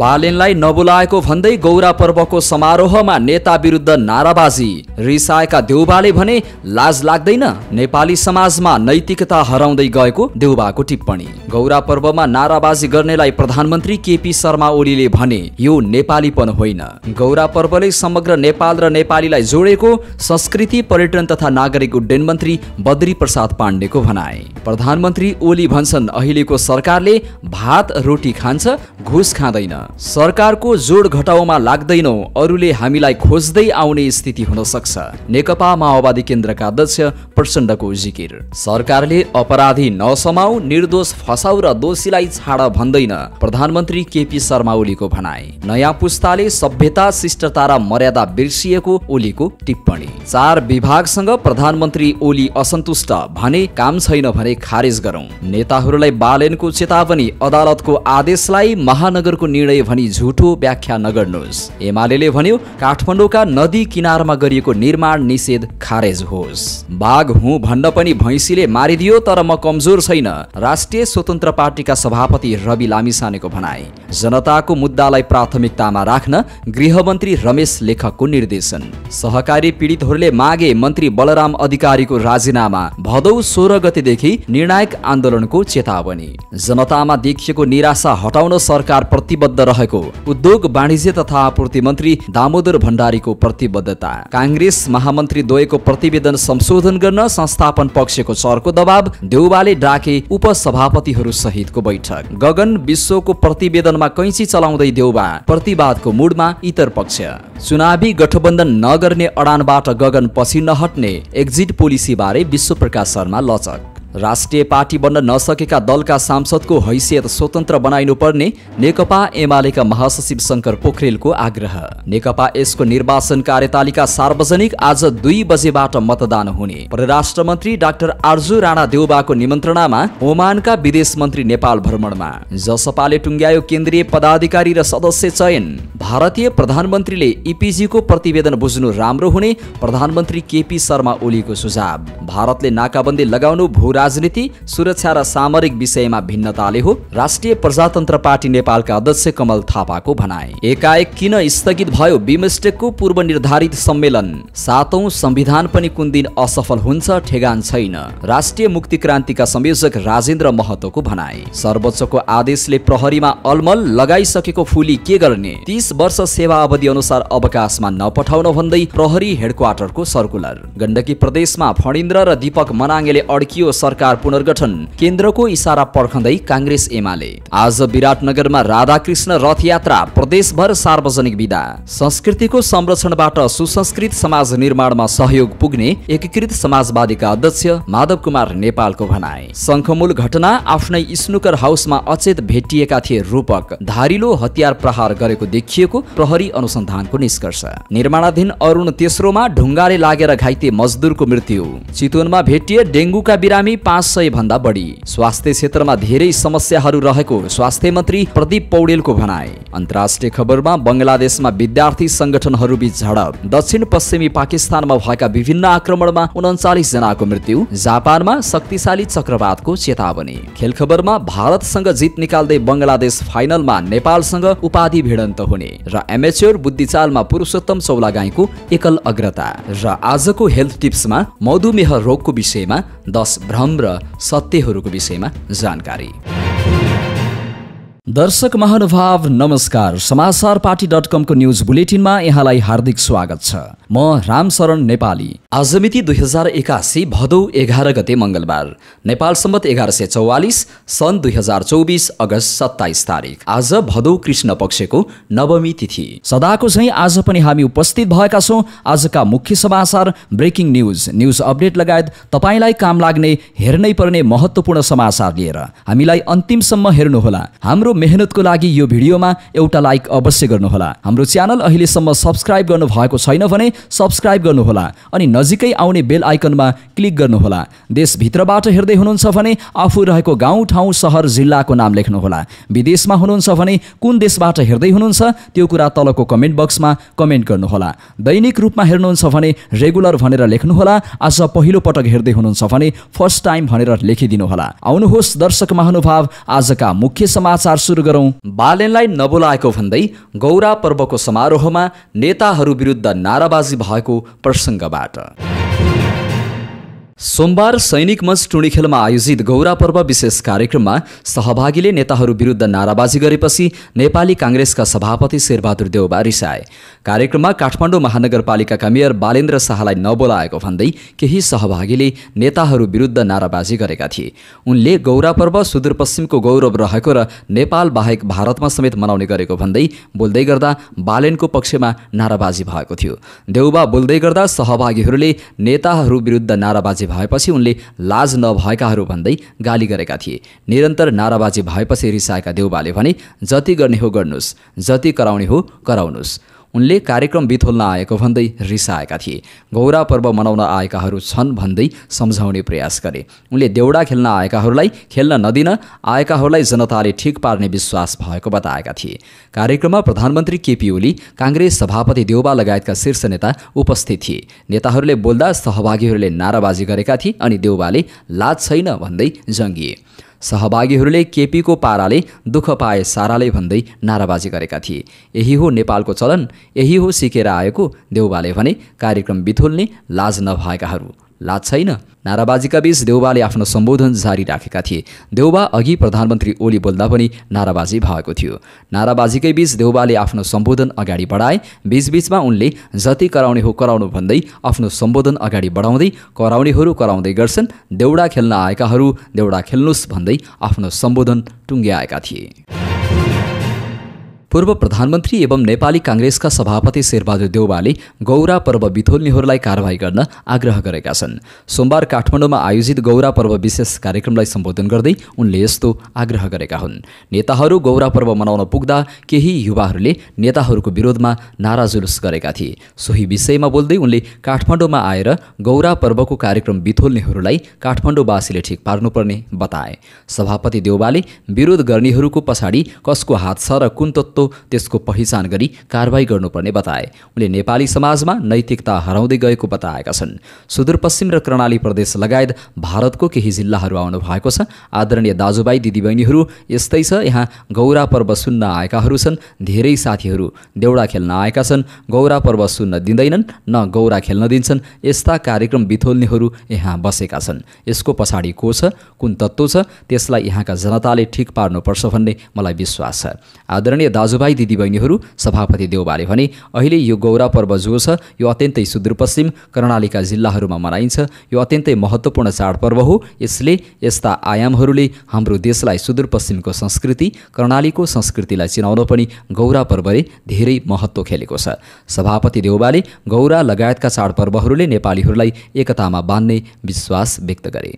बालेनलाई नबोलाएको भन्दै गौरा पर्वको समारोहमा नेता विरुद्ध नाराबाजी रिसाएका देउबाले भने लाज लाग्दैन नेपाली समाजमा नैतिकता हराउँदै गएको देउबाको टिप्पणी गौरा पर्वमा नाराबाजी गर्नेलाई प्रधानमन्त्री केपी शर्मा ओलीले भने यो नेपालीपन होइन गौरा पर्वले समग्र नेपाल र नेपालीलाई जोडेको संस्कृति पर्यटन तथा नागरिक उड्डयन मन्त्री बद्री प्रसाद पाण्डेको भनाए प्रधानमन्त्री ओली भन्छन् अहिलेको सरकारले भात रोटी खान्छ घुस खाँदैन सरकारको जोड घटाउमा लाग्दैनौ अरूले हामीलाई खोज्दै आउने स्थिति हुन सक्छ नेकपा माओवादी केन्द्रका अध्यक्ष प्रचण्डको जिकिर सरकारले अपराधी नसमाऊ निर्दोष फसाउ र दोषीलाई छाड भन्दैन प्रधानमन्त्री केपी शर्मा ओलीको भनाए नयाँ पुस्ताले सभ्यता शिष्टता र मर्यादा बिर्सिएको ओलीको टिप्पणी चार विभागसँग प्रधानमन्त्री ओली असन्तुष्ट भने काम छैन भने खारेज गरौं नेताहरूलाई बालेनको चेतावनी अदालतको आदेशलाई महानगरको निर्णय निर्णय भनी झुटो व्याख्या नगर्नुहोस् एमाले भन्यो काठमाडौँका नदी किनारमा गरिएको निर्माण निषेध खारेज होस् बाघ हुँ भन्न पनि भैँसीले मारिदियो तर म कमजोर छैन राष्ट्रिय स्वतन्त्र पार्टीका सभापति रवि लामिसानेको भनाई जनताको मुद्दालाई प्राथमिकतामा राख्न गृहमन्त्री रमेश लेखकको निर्देशन सहकारी पीडितहरूले मागे मन्त्री बलराम अधिकारीको राजीनामा भदौ सोह्र गतेदेखि निर्णायक आन्दोलनको चेतावनी जनतामा देखिएको निराशा हटाउन सरकार प्रतिबद्ध प्रतिबद्ध रहेको उद्योग वाणिज्य तथा आपूर्ति मन्त्री दामोदर भण्डारीको प्रतिबद्धता काङ्ग्रेस महामन्त्री द्वयको प्रतिवेदन संशोधन गर्न संस्थापन पक्षको चरको दबाव देउबाले डाके उपसभापतिहरू सहितको बैठक गगन विश्वको प्रतिवेदनमा कैची चलाउँदै देउबा प्रतिवादको मुडमा इतर पक्ष चुनावी गठबन्धन नगर्ने अडानबाट गगन पछि नहट्ने एक्जिट पोलिसी बारे विश्व प्रकाश शर्मा लचक राष्ट्रिय पार्टी बन्न नसकेका दलका सांसदको हैसियत स्वतन्त्र बनाइनुपर्ने नेकपा एमालेका महासचिव शङ्कर पोखरेलको आग्रह नेकपा यसको निर्वाचन कार्यतालिका सार्वजनिक आज दुई बजेबाट मतदान हुने परराष्ट्र मन्त्री डाक्टर आर्जु राणा देउबाको निमन्त्रणामा ओमानका विदेश मन्त्री नेपाल भ्रमणमा जसपाले टुङ्ग्यायो केन्द्रीय पदाधिकारी र सदस्य चयन भारतीय प्रधानमन्त्रीले इपिजीको प्रतिवेदन बुझ्नु राम्रो हुने प्रधानमन्त्री केपी शर्मा ओलीको सुझाव भारतले नाकाबन्दी लगाउनु भू राजनीति सुरक्षा र सामरिक विषयमा भिन्नताले हो राष्ट्रिय प्रजातन्त्र पार्टी नेपालका अध्यक्ष कमल थापाको भनाए एकाएक किन स्थगित भयो बिमस्टेकको पूर्व निर्धारित सम्मेलन सातौं संविधान पनि कुन दिन असफल हुन्छ ठेगान छैन राष्ट्रिय मुक्ति क्रान्तिका संयोजक राजेन्द्र महतोको भनाए सर्वोच्चको आदेशले प्रहरीमा अलमल लगाइसकेको फुली के गर्ने तीस वर्ष सेवा अवधि अनुसार अवकाशमा नपठाउन भन्दै प्रहरी हेडक्वार्टरको सर्कुलर गण्डकी प्रदेशमा फणिन्द्र र दीपक मनाङेले अड्कियो सरकार पुनर्गठन केन्द्रको इसारा पर्खँदै काङ्ग्रेस एमाले आज विराटनगरमा राधाकृष्ण रथयात्रा प्रदेशभर सार्वजनिक विदा संस्कृतिको संरक्षणबाट सुसंस्कृत समाज निर्माणमा सहयोग पुग्ने एकीकृत समाजवादीका अध्यक्ष माधव कुमार नेपालको भनाए शङ्खमूल घटना आफ्नै स्नुकर हाउसमा अचेत भेटिएका थिए रूपक धारिलो हतियार प्रहार गरेको देखिएको प्रहरी अनुसन्धानको निष्कर्ष निर्माणाधीन अरुण तेस्रोमा ढुङ्गाले लागेर घाइते मजदुरको मृत्यु चितवनमा भेटिए डेङ्गुका बिरामी पाँच सय भन्दा बढी स्वास्थ्य क्षेत्रमा धेरै समस्याहरू रहेको स्वास्थ्य मन्त्री प्रदीप पौडेलको भनाए अन्तर्राष्ट्रिय खबरमा बङ्गलादेशमा विद्यार्थी बीच झडप दक्षिण पश्चिमी पाकिस्तानमा भएका विभिन्न आक्रमणमा उन्चालिस जनाको मृत्यु जापानमा शक्तिशाली चक्रवातको चेतावनी खेल खबरमा भारतसँग जित निकाल्दै बङ्गलादेश फाइनलमा नेपालसँग उपाधि भिडन्त हुने र एमेच्योर बुद्धिचालमा पुरुषोत्तम गाईको एकल अग्रता र आजको हेल्थ टिप्समा मधुमेह रोगको विषयमा दस भ्रम भ्रम र सत्यहरूको विषयमा जानकारी दर्शक महानुभाव नमस्कार समाचार पार्टी डट कमको न्युज बुलेटिनमा यहाँलाई हार्दिक स्वागत छ म रामशरण नेपाली आज मिति दुई हजार एकासी भदौ एघार गते मङ्गलबार नेपाल सम्बत एघार सय चौवालिस सन् दुई हजार चौबिस अगस्त सत्ताइस तारिक आज भदौ कृष्ण पक्षको नवमी तिथि सदाको झैँ आज पनि हामी उपस्थित भएका छौँ आजका मुख्य समाचार ब्रेकिङ न्युज न्युज अपडेट लगायत तपाईँलाई काम लाग्ने हेर्नै पर्ने महत्त्वपूर्ण समाचार लिएर हामीलाई अन्तिमसम्म हेर्नुहोला हाम्रो मेहनतको लागि यो भिडियोमा एउटा लाइक अवश्य गर्नुहोला हाम्रो च्यानल अहिलेसम्म सब्सक्राइब गर्नुभएको छैन भने सब्सक्राइब गर्नुहोला अनि नजिकै आउने बेल आइकनमा क्लिक गर्नुहोला देशभित्रबाट हेर्दै हुनुहुन्छ भने आफू रहेको गाउँ ठाउँ सहर जिल्लाको नाम लेख्नुहोला विदेशमा हुनुहुन्छ भने कुन देशबाट हेर्दै हुनुहुन्छ त्यो कुरा तलको कमेन्ट बक्समा कमेन्ट गर्नुहोला दैनिक रूपमा हेर्नुहुन्छ भने रेगुलर भनेर लेख्नुहोला आज पहिलो पटक हेर्दै हुनुहुन्छ भने फर्स्ट टाइम भनेर लेखिदिनुहोला आउनुहोस् दर्शक महानुभाव आजका मुख्य समाचार सुरु गरौं बालेनलाई नबोलाएको भन्दै गौरा पर्वको समारोहमा नेताहरू विरुद्ध नाराबाजी भएको प्रसङ्गबाट सोमबार सैनिक मञ्च टुणी खेलमा आयोजित गौरा पर्व विशेष कार्यक्रममा सहभागीले नेताहरू विरुद्ध नाराबाजी गरेपछि नेपाली काङ्ग्रेसका सभापति शेरबहादुर देउबा रिसाए कार्यक्रममा काठमाडौँ महानगरपालिकाका मेयर बालेन्द्र शाहलाई नबोलाएको भन्दै केही सहभागीले नेताहरू विरुद्ध नाराबाजी गरेका थिए उनले गौरा पर्व सुदूरपश्चिमको गौरव रहेको र नेपाल बाहेक भारतमा समेत मनाउने गरेको भन्दै बोल्दै गर्दा बालेनको पक्षमा नाराबाजी भएको थियो देउबा बोल्दै गर्दा सहभागीहरूले नेताहरू विरुद्ध नाराबाजी भएपछि उनले लाज नभएकाहरू भन्दै गाली गरेका थिए निरन्तर नाराबाजी भएपछि रिसाएका देउबाले भने जति गर्ने हो गर्नुहोस् जति कराउने हो कराउनुहोस् उनले कार्यक्रम बिथोल्न आएको भन्दै रिसाएका थिए गौरा पर्व मनाउन आएकाहरू छन् भन्दै सम्झाउने प्रयास गरे उनले देउडा खेल्न आएकाहरूलाई खेल्न नदिन आएकाहरूलाई जनताले ठिक पार्ने विश्वास भएको बताएका थिए कार्यक्रममा प्रधानमन्त्री केपी ओली काङ्ग्रेस सभापति देउबा लगायतका शीर्ष नेता उपस्थित थिए नेताहरूले बोल्दा सहभागीहरूले नाराबाजी गरेका थिए अनि देउबाले लाज छैन भन्दै जङ्गिए सहभागीहरूले केपीको पाराले दुःख पाए साराले भन्दै नाराबाजी गरेका थिए यही हो नेपालको चलन यही हो सिकेर आएको देउबाले भने कार्यक्रम बिथुल्ने लाज नभएकाहरू लाज छैन नाराबाजीका बीच देउबाले आफ्नो सम्बोधन जारी राखेका थिए देउबा अघि प्रधानमन्त्री ओली बोल्दा पनि नाराबाजी भएको थियो नाराबाजीकै बीच देउबाले आफ्नो सम्बोधन अगाडि बढाए बीचबीचमा उनले जति कराउने हो कराउनु भन्दै आफ्नो सम्बोधन अगाडि बढाउँदै कराउनेहरू कराउँदै गर्छन् देउडा खेल्न आएकाहरू देउडा खेल्नुहोस् भन्दै आफ्नो सम्बोधन टुङ्ग्याएका थिए पूर्व प्रधानमन्त्री एवं नेपाली काङ्ग्रेसका सभापति शेरबहादुर देउवाले गौरा पर्व बिथोल्नेहरूलाई कारवाही गर्न आग्रह गरेका छन् सोमबार काठमाडौँमा आयोजित गौरा पर्व विशेष कार्यक्रमलाई सम्बोधन गर्दै उनले यस्तो आग्रह गरेका हुन् नेताहरू गौरा पर्व मनाउन पुग्दा केही युवाहरूले नेताहरूको विरोधमा नाराजुलुस गरेका थिए सोही विषयमा बोल्दै उनले काठमाडौँमा आएर गौरा पर्वको कार्यक्रम बिथोल्नेहरूलाई काठमाडौँवासीले ठिक पार्नुपर्ने बताए सभापति देउवाले विरोध गर्नेहरूको पछाडि कसको हात छ र कुन तत्त्व तत्व त्यसको पहिचान गरी कारवाही गर्नुपर्ने बताए उनले नेपाली समाजमा नैतिकता हराउँदै गएको बताएका छन् सुदूरपश्चिम र कर्णाली प्रदेश लगायत भारतको केही जिल्लाहरू आउनु भएको छ आदरणीय दाजुभाइ दिदीबहिनीहरू यस्तै छ यहाँ गौरा पर्व सुन्न आएकाहरू छन् धेरै साथीहरू देउडा खेल्न आएका छन् गौरा पर्व सुन्न दिँदैनन् न गौरा खेल्न दिन्छन् यस्ता कार्यक्रम बिथोल्नेहरू यहाँ बसेका छन् यसको पछाडि को छ कुन तत्त्व छ त्यसलाई यहाँका जनताले ठिक पार्नुपर्छ भन्ने मलाई विश्वास छ आदरणीय दाजु दाजुभाइ दिदीबहिनीहरू सभापति देउबाले भने अहिले यो गौरा पर्व जो छ यो अत्यन्तै सुदूरपश्चिम कर्णालीका जिल्लाहरूमा मनाइन्छ यो अत्यन्तै महत्त्वपूर्ण चाडपर्व हो यसले यस्ता आयामहरूले हाम्रो देशलाई सुदूरपश्चिमको संस्कृति कर्णालीको संस्कृतिलाई चिनाउन पनि गौरा पर्वले धेरै महत्त्व खेलेको छ सभापति देउबाले गौरा लगायतका चाडपर्वहरूले नेपालीहरूलाई एकतामा बाँध्ने विश्वास व्यक्त गरे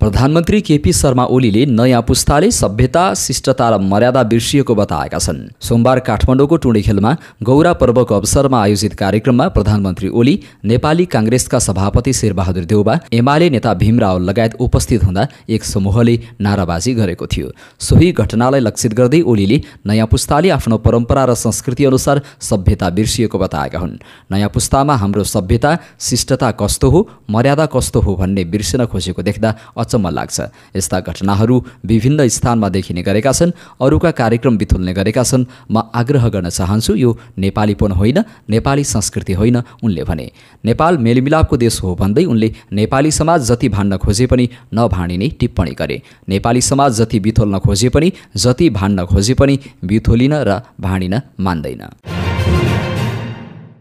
प्रधानमन्त्री केपी शर्मा ओलीले नयाँ पुस्ताले सभ्यता शिष्टता र मर्यादा बिर्सिएको बताएका छन् सोमबार काठमाडौँको टुँडीखेलमा गौरा पर्वको अवसरमा आयोजित कार्यक्रममा प्रधानमन्त्री ओली नेपाली काङ्ग्रेसका सभापति शेरबहादुर देउबा एमाले नेता भीमराव लगायत उपस्थित हुँदा एक समूहले नाराबाजी गरेको थियो सोही घटनालाई लक्षित गर्दै ओलीले नयाँ पुस्ताले आफ्नो परम्परा र संस्कृति अनुसार सभ्यता बिर्सिएको बताएका हुन् नयाँ पुस्तामा हाम्रो सभ्यता शिष्टता कस्तो हो मर्यादा कस्तो हो भन्ने बिर्सिन खोजेको देख्दा अचम्म लाग्छ यस्ता घटनाहरू विभिन्न स्थानमा देखिने गरेका छन् अरूका कार्यक्रम बिथुल्ने गरेका छन् म आग्रह गर्न चाहन्छु यो नेपालीपन होइन नेपाली संस्कृति होइन उनले भने नेपाल मेलमिलापको देश हो भन्दै उनले नेपाली समाज जति भान्न खोजे पनि नभाँडिने टिप्पणी गरे नेपाली समाज जति बिथोल्न खोजे पनि जति भान्न खोजे पनि बिथोलिन र भाँडिन मान्दैन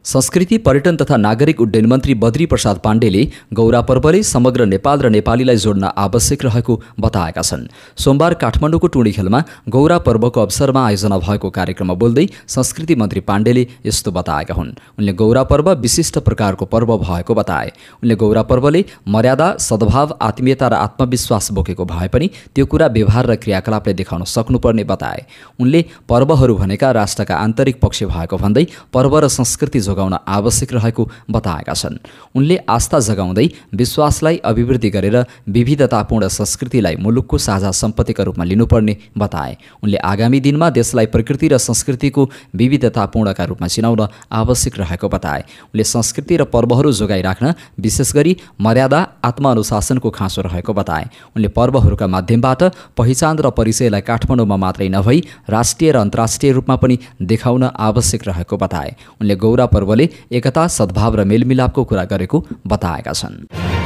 संस्कृति पर्यटन तथा नागरिक उड्डयन मन्त्री बद्री प्रसाद पाण्डेले गौरा पर्वले समग्र नेपाल र नेपालीलाई जोड्न आवश्यक रहेको बताएका छन् सोमबार काठमाडौँको टुँडीखेलमा गौरा पर्वको अवसरमा आयोजना भएको कार्यक्रममा बोल्दै संस्कृति मन्त्री पाण्डेले यस्तो बताएका हुन् उनले गौरा पर्व विशिष्ट प्रकारको पर्व भएको बताए उनले गौरा पर्वले मर्यादा सद्भाव आत्मीयता र आत्मविश्वास बोकेको भए पनि त्यो कुरा व्यवहार र क्रियाकलापले देखाउन सक्नुपर्ने बताए उनले पर्वहरू भनेका राष्ट्रका आन्तरिक पक्ष भएको भन्दै पर्व र संस्कृति जोग जोगाउन आवश्यक रहेको बताएका छन् उनले आस्था जगाउँदै विश्वासलाई अभिवृद्धि गरेर विविधतापूर्ण संस्कृतिलाई मुलुकको साझा सम्पत्तिका रूपमा लिनुपर्ने बताए उनले आगामी दिनमा देशलाई प्रकृति र संस्कृतिको विविधतापूर्णका रूपमा चिनाउन आवश्यक रहेको बताए उनले संस्कृति र पर्वहरू जोगाइराख्न विशेष गरी मर्यादा आत्मानुशासनको खाँचो रहेको बताए उनले पर्वहरूका माध्यमबाट पहिचान र परिचयलाई काठमाडौँमा मात्रै नभई राष्ट्रिय र अन्तर्राष्ट्रिय रूपमा पनि देखाउन आवश्यक रहेको बताए उनले गौरा पर्वले एकता सद्भाव र मेलमिलापको कुरा गरेको बताएका छन्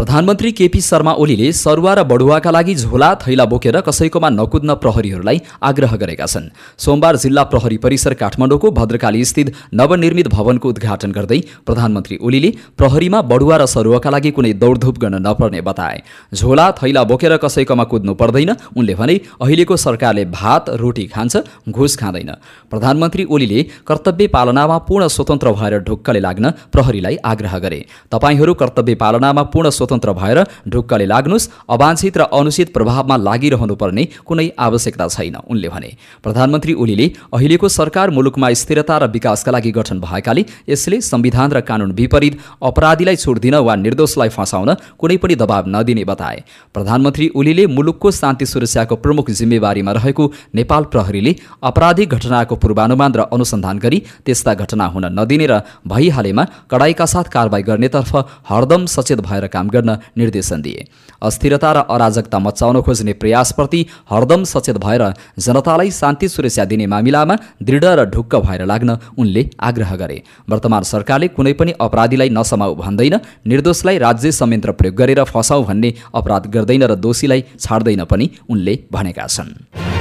प्रधानमन्त्री केपी शर्मा ओलीले सरुवा र बढुवाका लागि झोला थैला बोकेर कसैकोमा नकुद्न प्रहरीहरूलाई आग्रह गरेका छन् सोमबार जिल्ला प्रहरी परिसर काठमाडौँको भद्रकाली स्थित नवनिर्मित भवनको उद्घाटन गर्दै प्रधानमन्त्री ओलीले प्रहरीमा बढुवा र सरुवाका लागि कुनै दौडधुप गर्न नपर्ने बताए झोला थैला बोकेर कसैकोमा कुद्नु पर्दैन उनले भने अहिलेको सरकारले भात रोटी खान्छ घुस खाँदैन प्रधानमन्त्री ओलीले कर्तव्य पालनामा पूर्ण स्वतन्त्र भएर ढुक्कले लाग्न प्रहरीलाई आग्रह गरे तपाईँहरू कर्तव्य पालनामा पूर्ण स्वतन्त्र भएर ढुक्कले लाग्नुहोस् अवांछित र अनुचित प्रभावमा लागिरहनुपर्ने कुनै आवश्यकता छैन उनले भने प्रधानमन्त्री ओलीले अहिलेको सरकार मुलुकमा स्थिरता र विकासका लागि गठन भएकाले यसले संविधान र कानून विपरीत अपराधीलाई छुट दिन वा निर्दोषलाई फँसाउन कुनै पनि दबाव नदिने बताए प्रधानमन्त्री ओलीले मुलुकको शान्ति सुरक्षाको प्रमुख जिम्मेवारीमा रहेको नेपाल प्रहरीले अपराधिक घटनाको पूर्वानुमान र अनुसन्धान गरी त्यस्ता घटना हुन नदिने र भइहालेमा कडाईका साथ कारवाही गर्नेतर्फ हरदम सचेत भएर काम गर्ने गर्न निर्देशन दिए अस्थिरता र अराजकता मचाउन खोज्ने प्रयासप्रति हरदम सचेत भएर जनतालाई शान्ति सुरक्षा दिने मामिलामा दृढ र ढुक्क भएर लाग्न उनले आग्रह गरे वर्तमान सरकारले कुनै पनि अपराधीलाई नसमाऊ भन्दैन निर्दोषलाई राज्य संयन्त्र प्रयोग गरेर फसाऊ भन्ने अपराध गर्दैन र दोषीलाई छाड्दैन पनि उनले भनेका छन्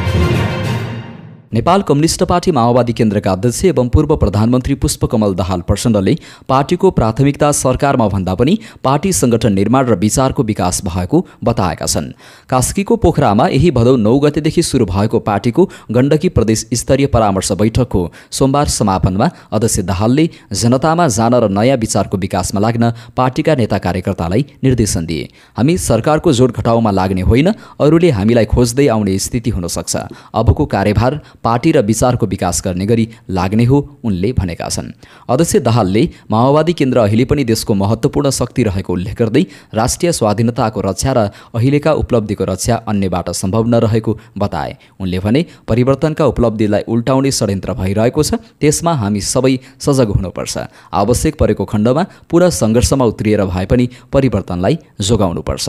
नेपाल कम्युनिष्ट पार्टी माओवादी केन्द्रका अध्यक्ष एवं पूर्व प्रधानमन्त्री पुष्पकमल दाहाल प्रचण्डले पार्टीको प्राथमिकता सरकारमा भन्दा पनि पार्टी संगठन निर्माण र विचारको विकास भएको बताएका छन् कास्कीको पोखरामा यही भदौ नौ गतेदेखि सुरु भएको पार्टीको गण्डकी प्रदेश स्तरीय परामर्श बैठकको सोमबार समापनमा अध्यक्ष दाहालले जनतामा जान र नयाँ विचारको विकासमा लाग्न पार्टीका नेता कार्यकर्तालाई निर्देशन दिए हामी सरकारको जोड घटाउमा लाग्ने होइन अरूले हामीलाई खोज्दै आउने स्थिति हुन सक्छ अबको कार्यभार पार्टी र विचारको विकास गर्ने गरी लाग्ने हो उनले भनेका छन् अध्यक्ष दाहालले माओवादी केन्द्र अहिले पनि देशको महत्त्वपूर्ण शक्ति रहेको उल्लेख गर्दै राष्ट्रिय स्वाधीनताको रक्षा र अहिलेका उपलब्धिको रक्षा अन्यबाट सम्भव नरहेको बताए उनले भने परिवर्तनका उपलब्धिलाई उल्टाउने षड्यन्त्र भइरहेको छ त्यसमा हामी सबै सजग हुनुपर्छ आवश्यक परेको खण्डमा पुरा सङ्घर्षमा उत्रिएर भए पनि परिवर्तनलाई जोगाउनुपर्छ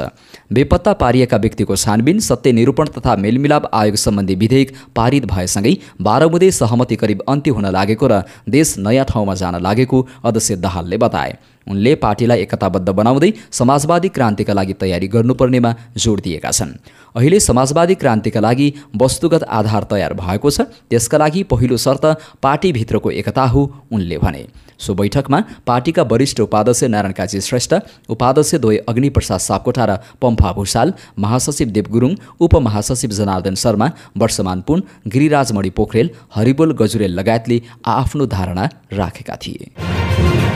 बेपत्ता पारिएका व्यक्तिको छानबिन सत्य निरूपण तथा मेलमिलाप आयोग सम्बन्धी विधेयक पारित भएसँग सँगै बाह्र सहमति करिब अन्त्य हुन लागेको र देश नयाँ ठाउँमा जान लागेको अध्यक्ष दाहालले बताए उनले पार्टीलाई एकताबद्ध बनाउँदै समाजवादी क्रान्तिका लागि तयारी गर्नुपर्नेमा जोड दिएका छन् अहिले समाजवादी क्रान्तिका लागि वस्तुगत आधार तयार भएको छ त्यसका लागि पहिलो शर्त पार्टीभित्रको एकता हो उनले भने सो बैठकमा पार्टीका वरिष्ठ उपाध्यक्ष नारायण काजी श्रेष्ठ उपाध्यक्ष द्वय अग्निप्रसाद सापकोटा र पम्फा भूषाल महासचिव देव गुरुङ उपमहासचिव जनार्दन शर्मा वर्षमान पुन गिरिराजमणि पोखरेल हरिबोल गजुरेल लगायतले आफ्नो धारणा राखेका थिए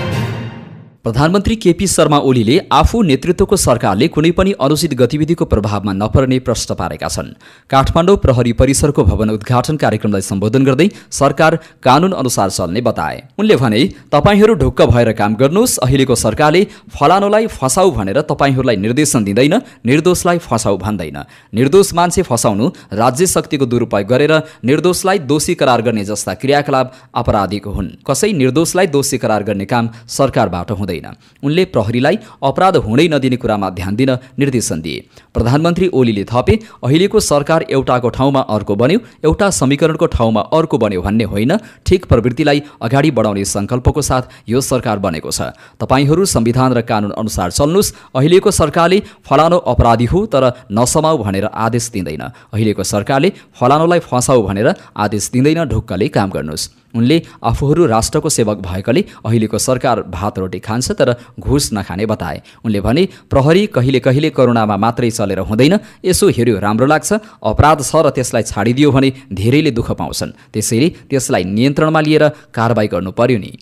प्रधानमन्त्री केपी शर्मा ओलीले आफू नेतृत्वको सरकारले कुनै पनि अनुचित गतिविधिको प्रभावमा नपर्ने प्रश्न पारेका छन् काठमाडौँ प्रहरी परिसरको भवन उद्घाटन कार्यक्रमलाई सम्बोधन गर्दै सरकार कानून अनुसार चल्ने बताए उनले भने तपाईँहरू ढुक्क भएर काम गर्नुहोस् अहिलेको सरकारले फलानुलाई फसाउ भनेर तपाईँहरूलाई निर्देशन दिँदैन निर्दोषलाई फसाउ भन्दैन निर्दोष मान्छे फसाउनु राज्य शक्तिको दुरुपयोग गरेर निर्दोषलाई दोषी करार गर्ने जस्ता क्रियाकलाप अपराधीको हुन् कसै निर्दोषलाई दोषी करार गर्ने काम सरकारबाट हुँदैन पर्दैन उनले प्रहरीलाई अपराध हुँदै नदिने कुरामा ध्यान दिन निर्देशन दिए प्रधानमन्त्री ओलीले थपे अहिलेको सरकार एउटाको ठाउँमा अर्को बन्यो एउटा समीकरणको ठाउँमा अर्को बन्यो भन्ने होइन ठिक प्रवृत्तिलाई अगाडि बढाउने सङ्कल्पको साथ यो सरकार बनेको छ तपाईँहरू संविधान र कानुन अनुसार चल्नुहोस् अहिलेको सरकारले फलानो अपराधी हो तर नसमाऊ भनेर आदेश दिँदैन अहिलेको सरकारले फलानोलाई फसाऊ भनेर आदेश दिँदैन ढुक्कले काम गर्नुहोस् उनले आफूहरू राष्ट्रको सेवक भएकोले अहिलेको सरकार भात रोटी खान्छ तर घुस नखाने बताए उनले भने प्रहरी कहिले कहिले करुणामा मात्रै चलेर हुँदैन यसो हेऱ्यो राम्रो लाग्छ अपराध छ र त्यसलाई छाडिदियो भने धेरैले दुःख पाउँछन् त्यसैले त्यसलाई नियन्त्रणमा लिएर कारवाही गर्नु पर्यो नि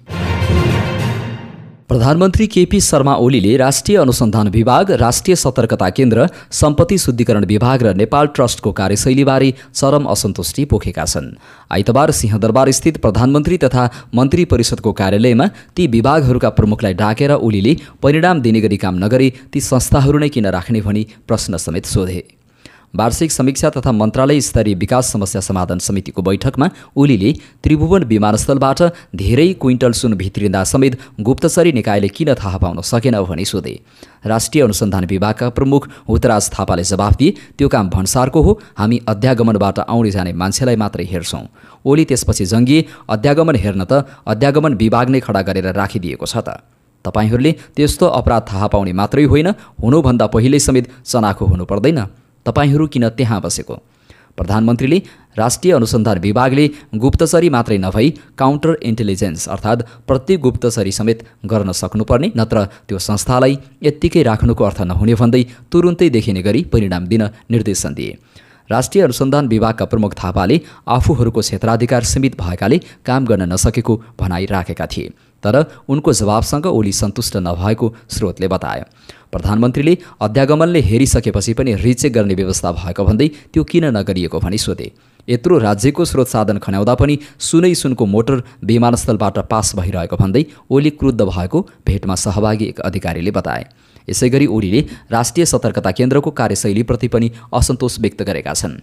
प्रधानमन्त्री केपी शर्मा ओलीले राष्ट्रिय अनुसन्धान विभाग राष्ट्रिय सतर्कता केन्द्र सम्पत्ति शुद्धिकरण विभाग र नेपाल ट्रस्टको कार्यशैलीबारे चरम असन्तुष्टि पोखेका छन् आइतबार सिंहदरबारस्थित प्रधानमन्त्री तथा मन्त्री परिषदको कार्यालयमा ती विभागहरूका प्रमुखलाई डाकेर ओलीले परिणाम दिने गरी काम नगरी ती संस्थाहरू नै किन राख्ने भनी प्रश्न समेत सोधे वार्षिक समीक्षा तथा मन्त्रालय स्तरीय विकास समस्या समाधान समितिको बैठकमा ओलीले त्रिभुवन विमानस्थलबाट धेरै क्विन्टल सुन भित्रिँदा समेत गुप्तचरी निकायले किन थाहा पाउन सकेन भनी सोधे राष्ट्रिय अनुसन्धान विभागका प्रमुख हुतराज थापाले जवाफ दिए त्यो काम भन्सारको हो हामी अध्यागमनबाट आउने जाने मान्छेलाई मात्रै हेर्छौँ ओली त्यसपछि जङ्गिए अध्यागमन हेर्न त अध्यागमन विभाग नै खडा गरेर राखिदिएको छ त तपाईँहरूले त्यस्तो अपराध थाहा पाउने मात्रै होइन हुनुभन्दा पहिल्यै समेत चनाखो हुनु पर्दैन तपाईँहरू किन त्यहाँ बसेको प्रधानमन्त्रीले राष्ट्रिय अनुसन्धान विभागले गुप्तचरी मात्रै नभई काउन्टर इन्टेलिजेन्स अर्थात् प्रत्येक गुप्तचरी समेत गर्न सक्नुपर्ने नत्र त्यो संस्थालाई यत्तिकै राख्नुको अर्थ नहुने भन्दै तुरुन्तै देखिने गरी परिणाम दिन निर्देशन दिए राष्ट्रिय अनुसन्धान विभागका प्रमुख थापाले आफूहरूको क्षेत्राधिकार सीमित भएकाले काम गर्न नसकेको भनाइ राखेका थिए तर उनको जवाबसँग ओली सन्तुष्ट नभएको स्रोतले बतायो प्रधानमन्त्रीले अध्यागमनले हेरिसकेपछि पनि रिचेक गर्ने व्यवस्था भएको भन्दै त्यो किन नगरिएको भनी सोधे यत्रो राज्यको स्रोत साधन खन्याउँदा पनि सुनै सुनको मोटर विमानस्थलबाट पास भइरहेको भन्दै ओली क्रुद्ध भएको भेटमा सहभागी एक अधिकारीले बताए यसैगरी ओलीले राष्ट्रिय सतर्कता केन्द्रको कार्यशैलीप्रति पनि असन्तोष व्यक्त गरेका छन्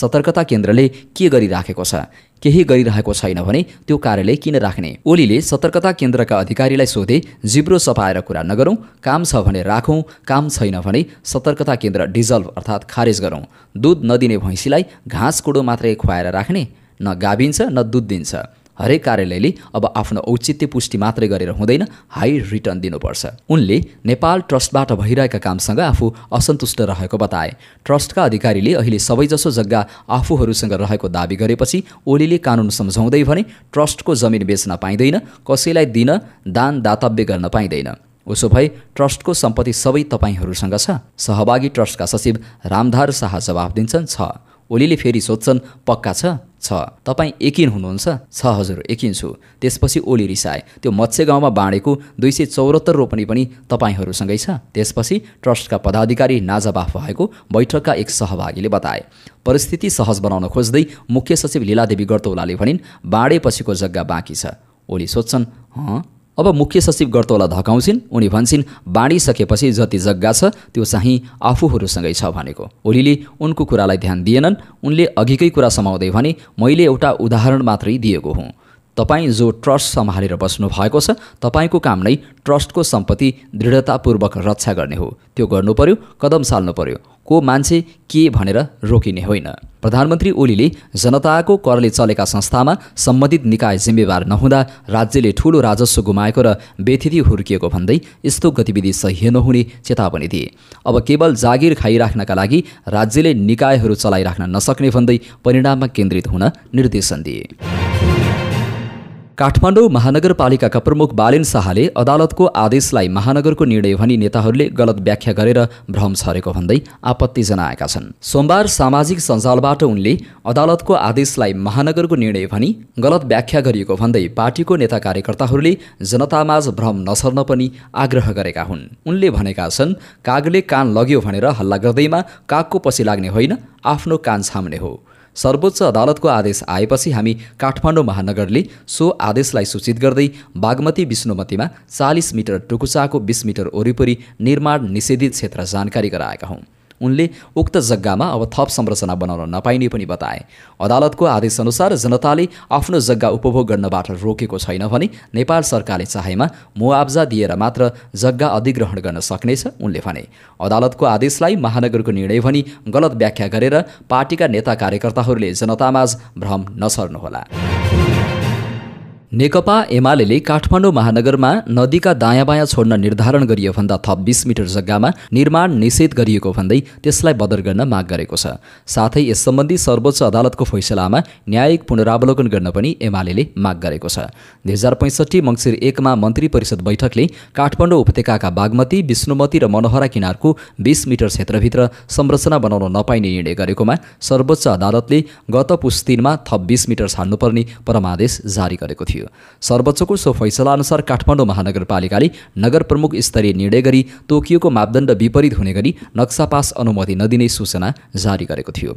सतर्कता केन्द्रले के गरिराखेको छ केही गरिरहेको छैन भने त्यो कार्यालय किन राख्ने ओलीले सतर्कता केन्द्रका अधिकारीलाई सोधे जिब्रो सफाएर कुरा नगरौँ काम छ भने राखौँ काम छैन भने सतर्कता केन्द्र डिजल्भ अर्थात् खारेज गरौँ दुध नदिने भैँसीलाई घाँस कुडो मात्रै खुवाएर राख्ने न गाभिन्छ न दुध दिन्छ हरेक कार्यालयले अब आफ्नो औचित्य पुष्टि मात्रै गरेर हुँदैन हाई रिटर्न दिनुपर्छ उनले नेपाल ट्रस्टबाट भइरहेका कामसँग आफू असन्तुष्ट रहेको बताए ट्रस्टका अधिकारीले अहिले सबैजसो जग्गा आफूहरूसँग रहेको दावी गरेपछि ओलीले कानुन सम्झाउँदै भने ट्रस्टको जमिन बेच्न पाइँदैन कसैलाई दिन दान दातव्य गर्न पाइँदैन उसो भए ट्रस्टको सम्पत्ति सबै तपाईँहरूसँग छ सहभागी ट्रस्टका सचिव रामधार शाह जवाफ दिन्छन् छ ओलीले फेरि सोध्छन् पक्का छ छ तपाईँ एकिन हुनुहुन्छ छ हजुर एकिन छु त्यसपछि ओली रिसाए त्यो मत्स्य गाउँमा बाँडेको दुई सय चौरात्तर रोपनी पनि तपाईँहरूसँगै छ त्यसपछि ट्रस्टका पदाधिकारी नाजाबाफ भएको बैठकका एक सहभागीले बताए परिस्थिति सहज बनाउन खोज्दै मुख्य सचिव लीलादेवी गर्तौलाले भनिन् बाँडेपछिको जग्गा बाँकी छ ओली सोध्छन् हँ अब मुख्य सचिव गर्तोला धकाउँछिन् उनी भन्छन् बाँडिसकेपछि जति जग्गा छ त्यो चाहिँ आफूहरूसँगै छ भनेको ओलीले उनको कुरालाई ध्यान दिएनन् उनले अघिकै कुरा समाउँदै भने मैले एउटा उदाहरण मात्रै दिएको हुँ तपाईँ जो ट्रस्ट सम्हालेर बस्नु भएको छ तपाईँको काम नै ट्रस्टको सम्पत्ति दृढतापूर्वक रक्षा गर्ने हो त्यो गर्नु पर्यो कदम साल्नु पर्यो को मान्छे के भनेर रोकिने होइन प्रधानमन्त्री ओलीले जनताको करले चलेका संस्थामा सम्बन्धित निकाय जिम्मेवार नहुँदा राज्यले ठूलो राजस्व गुमाएको र व्यथिति हुर्किएको भन्दै यस्तो गतिविधि सह्य नहुने चेतावनी दिए अब केवल जागिर खाइराख्नका लागि राज्यले निकायहरू चलाइराख्न नसक्ने भन्दै परिणाममा केन्द्रित हुन निर्देशन दिए काठमाडौँ महानगरपालिकाका प्रमुख बालेन शाहले अदालतको आदेशलाई महानगरको निर्णय भनी नेताहरूले गलत व्याख्या गरेर भ्रम छरेको भन्दै आपत्ति जनाएका छन् सोमबार सामाजिक सञ्जालबाट उनले अदालतको आदेशलाई महानगरको निर्णय भनी गलत व्याख्या गरिएको भन्दै पार्टीको नेता कार्यकर्ताहरूले जनतामाझ भ्रम नछर्न पनि आग्रह गरेका हुन् उनले भनेका छन् कागले कान लग्यो भनेर हल्ला गर्दैमा कागको पछि लाग्ने होइन आफ्नो कान छाम्ने हो सर्वोच्च अदालतको आदेश आएपछि हामी काठमाडौँ महानगरले सो आदेशलाई सूचित गर्दै बागमती विष्णुमतीमा चालिस मिटर टुकुचाको बिस मिटर वरिपरि निर्माण निषेधित क्षेत्र जानकारी गराएका हौँ उनले उक्त जग्गामा अब थप संरचना बनाउन नपाइने पनि बताए अदालतको आदेशअनुसार जनताले आफ्नो जग्गा उपभोग गर्नबाट रोकेको छैन भने नेपाल सरकारले चाहेमा मुआब्जा दिएर मात्र जग्गा अधिग्रहण गर्न सक्नेछ उनले भने अदालतको आदेशलाई महानगरको निर्णय भनी गलत व्याख्या गरेर पार्टीका नेता कार्यकर्ताहरूले जनतामाझ भ्रम नछर्नुहोला नेकपा एमाले काठमाडौँ महानगरमा नदीका दायाँ बायाँ छोड्न निर्धारण गरियोभन्दा थप बिस मिटर जग्गामा निर्माण निषेध गरिएको भन्दै त्यसलाई बदर गर्न माग गरेको छ साथै यस सम्बन्धी सर्वोच्च अदालतको फैसलामा न्यायिक पुनरावलोकन गर्न पनि एमाले माग गरेको छ दुई हजार पैँसठी मङ्सिर एकमा मन्त्री परिषद बैठकले काठमाडौँ उपत्यकाका बागमती विष्णुमती र मनोहरा किनारको बिस मिटर क्षेत्रभित्र संरचना बनाउन नपाइने निर्णय गरेकोमा सर्वोच्च अदालतले गत पुस्तिनमा थप बिस मिटर छाड्नुपर्ने परमादेश जारी गरेको थियो सर्वोच्चको सो फैसला अनुसार काठमाडौँ महानगरपालिकाले नगर प्रमुख स्तरीय निर्णय गरी तोकिएको मापदण्ड विपरीत हुने गरी नक्सा पास अनुमति नदिने सूचना जारी गरेको थियो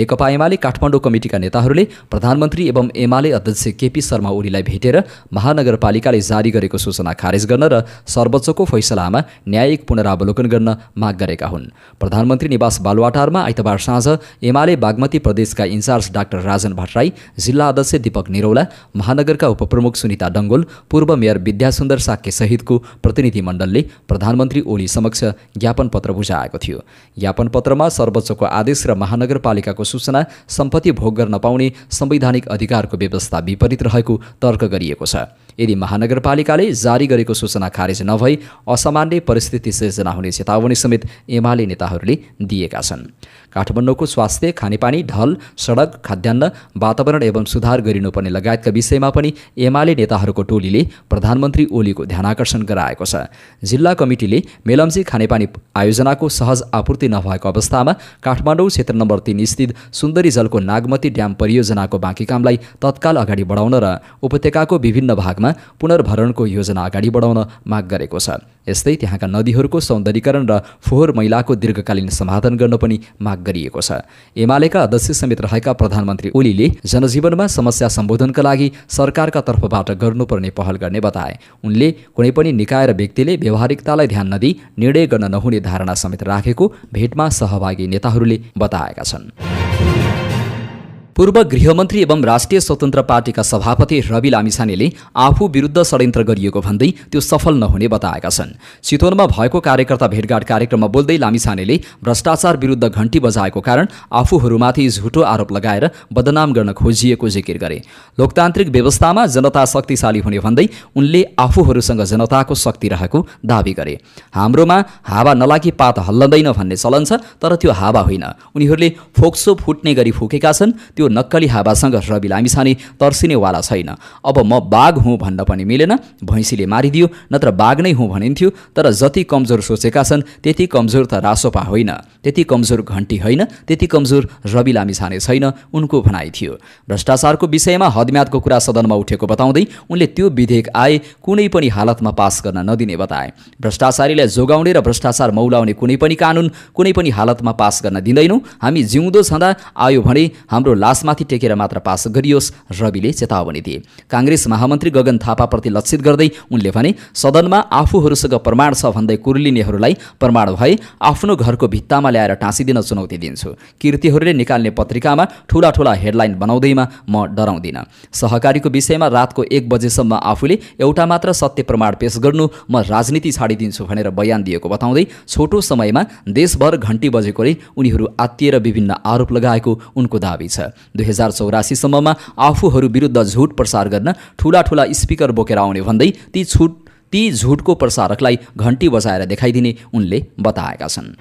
नेकपा एमाले काठमाडौँ कमिटिका नेताहरूले प्रधानमन्त्री एवं एमाले अध्यक्ष केपी शर्मा ओलीलाई भेटेर महानगरपालिकाले जारी गरेको सूचना खारेज गर्न र सर्वोच्चको फैसलामा न्यायिक पुनरावलोकन गर्न माग गरेका हुन् प्रधानमन्त्री निवास बालुवाटारमा आइतबार साँझ एमाले बागमती प्रदेशका इन्चार्ज डाक्टर राजन भट्टराई जिल्ला अध्यक्ष दीपक निरौला महानगरका उप उपप्रमुख सुनिता डङ्गोल पूर्व मेयर विद्यासुन्दर सहितको प्रतिनिधिमण्डलले प्रधानमन्त्री ओली समक्ष ज्ञापन पत्र बुझाएको थियो ज्ञापन पत्रमा सर्वोच्चको आदेश र महानगरपालिकाको सूचना सम्पत्ति भोग गर्न पाउने संवैधानिक अधिकारको व्यवस्था विपरीत रहेको तर्क गरिएको छ यदि महानगरपालिकाले जारी गरेको सूचना खारेज नभई असामान्य परिस्थिति सिर्जना हुने चेतावनी समेत एमाले नेताहरूले दिएका छन् काठमाडौँको स्वास्थ्य खानेपानी ढल सडक खाद्यान्न वातावरण एवं सुधार गरिनुपर्ने लगायतका विषयमा पनि एमाले नेताहरूको टोलीले प्रधानमन्त्री ओलीको ध्यान आकर्षण गराएको छ जिल्ला कमिटीले मेलम्ची खानेपानी आयोजनाको सहज आपूर्ति नभएको अवस्थामा काठमाडौँ क्षेत्र नम्बर तिन स्थित सुन्दरी जलको नागमती ड्याम परियोजनाको बाँकी कामलाई तत्काल अगाडि बढाउन र उपत्यकाको विभिन्न भाग पुनर्भरणको योजना अगाडि बढाउन माग गरेको छ यस्तै त्यहाँका नदीहरूको सौन्दर्यीकरण र फोहोर मैलाको दीर्घकालीन समाधान गर्न पनि माग गरिएको छ एमालेका अध्यक्ष समेत रहेका प्रधानमन्त्री ओलीले जनजीवनमा समस्या सम्बोधनका लागि सरकारका तर्फबाट गर्नुपर्ने पहल गर्ने बताए उनले कुनै पनि निकाय र व्यक्तिले व्यवहारिकतालाई ध्यान नदिई निर्णय गर्न नहुने धारणा समेत राखेको भेटमा सहभागी नेताहरूले बताएका छन् पूर्व गृहमन्त्री एवं राष्ट्रिय स्वतन्त्र पार्टीका सभापति रवि लामिछानेले आफू विरुद्ध षड्यन्त्र गरिएको भन्दै त्यो सफल नहुने बताएका छन् चितवनमा भएको कार्यकर्ता भेटघाट कार्यक्रममा बोल्दै लामिछानेले भ्रष्टाचार विरुद्ध घण्टी बजाएको कारण आफूहरूमाथि झुटो आरोप लगाएर बदनाम गर्न खोजिएको जिकिर गरे लोकतान्त्रिक व्यवस्थामा जनता शक्तिशाली हुने भन्दै उनले आफूहरूसँग जनताको शक्ति रहेको दावी गरे हाम्रोमा हावा नलागी पात हल्लदैन भन्ने चलन छ तर त्यो हावा होइन उनीहरूले फोक्सो फुट्ने गरी फुकेका छन् त्यो नक्कली हावासँग रवि लामिछाने तर्सिनेवाला छैन अब म बाघ हुँ भन्न पनि मिलेन भैँसीले मारिदियो नत्र बाघ नै हुँ भनिन्थ्यो तर जति कमजोर सोचेका छन् त्यति कमजोर त रासोपा होइन त्यति कमजोर घन्टी होइन त्यति कमजोर रवि लामिछाने छैन उनको भनाइ थियो भ्रष्टाचारको विषयमा हदम्यादको कुरा सदनमा उठेको बताउँदै उनले त्यो विधेयक आए कुनै पनि हालतमा पास गर्न नदिने बताए भ्रष्टाचारीलाई जोगाउने र भ्रष्टाचार मौलाउने कुनै पनि कानुन कुनै पनि हालतमा पास गर्न दिँदैनौँ हामी जिउँदो छँदा आयो भने हाम्रो पासमाथि टेकेर मात्र पास गरियोस् रविले चेतावनी दिए काङ्ग्रेस महामन्त्री गगन थापाप्रति लक्षित गर्दै उनले भने सदनमा आफूहरूसँग प्रमाण छ भन्दै कुर्लिनेहरूलाई प्रमाण भए आफ्नो घरको भित्तामा ल्याएर टाँसिदिन चुनौती दिन्छु किर्तिहरूले निकाल्ने पत्रिकामा ठुला ठुला हेडलाइन बनाउँदैमा म डराउँदिन सहकारीको विषयमा रातको एक बजेसम्म आफूले एउटा मात्र सत्य प्रमाण पेश गर्नु म राजनीति छाडिदिन्छु भनेर बयान दिएको बताउँदै छोटो समयमा देशभर घन्टी बजेकोले उनीहरू आत्तिएर विभिन्न आरोप लगाएको उनको दावी छ दुई हजार चौरासीसम्ममा आफूहरू विरुद्ध झुट प्रसार गर्न ठुला ठुला स्पिकर बोकेर आउने भन्दै ती छुट ती झुटको प्रसारकलाई घन्टी बजाएर देखाइदिने उनले बताएका छन्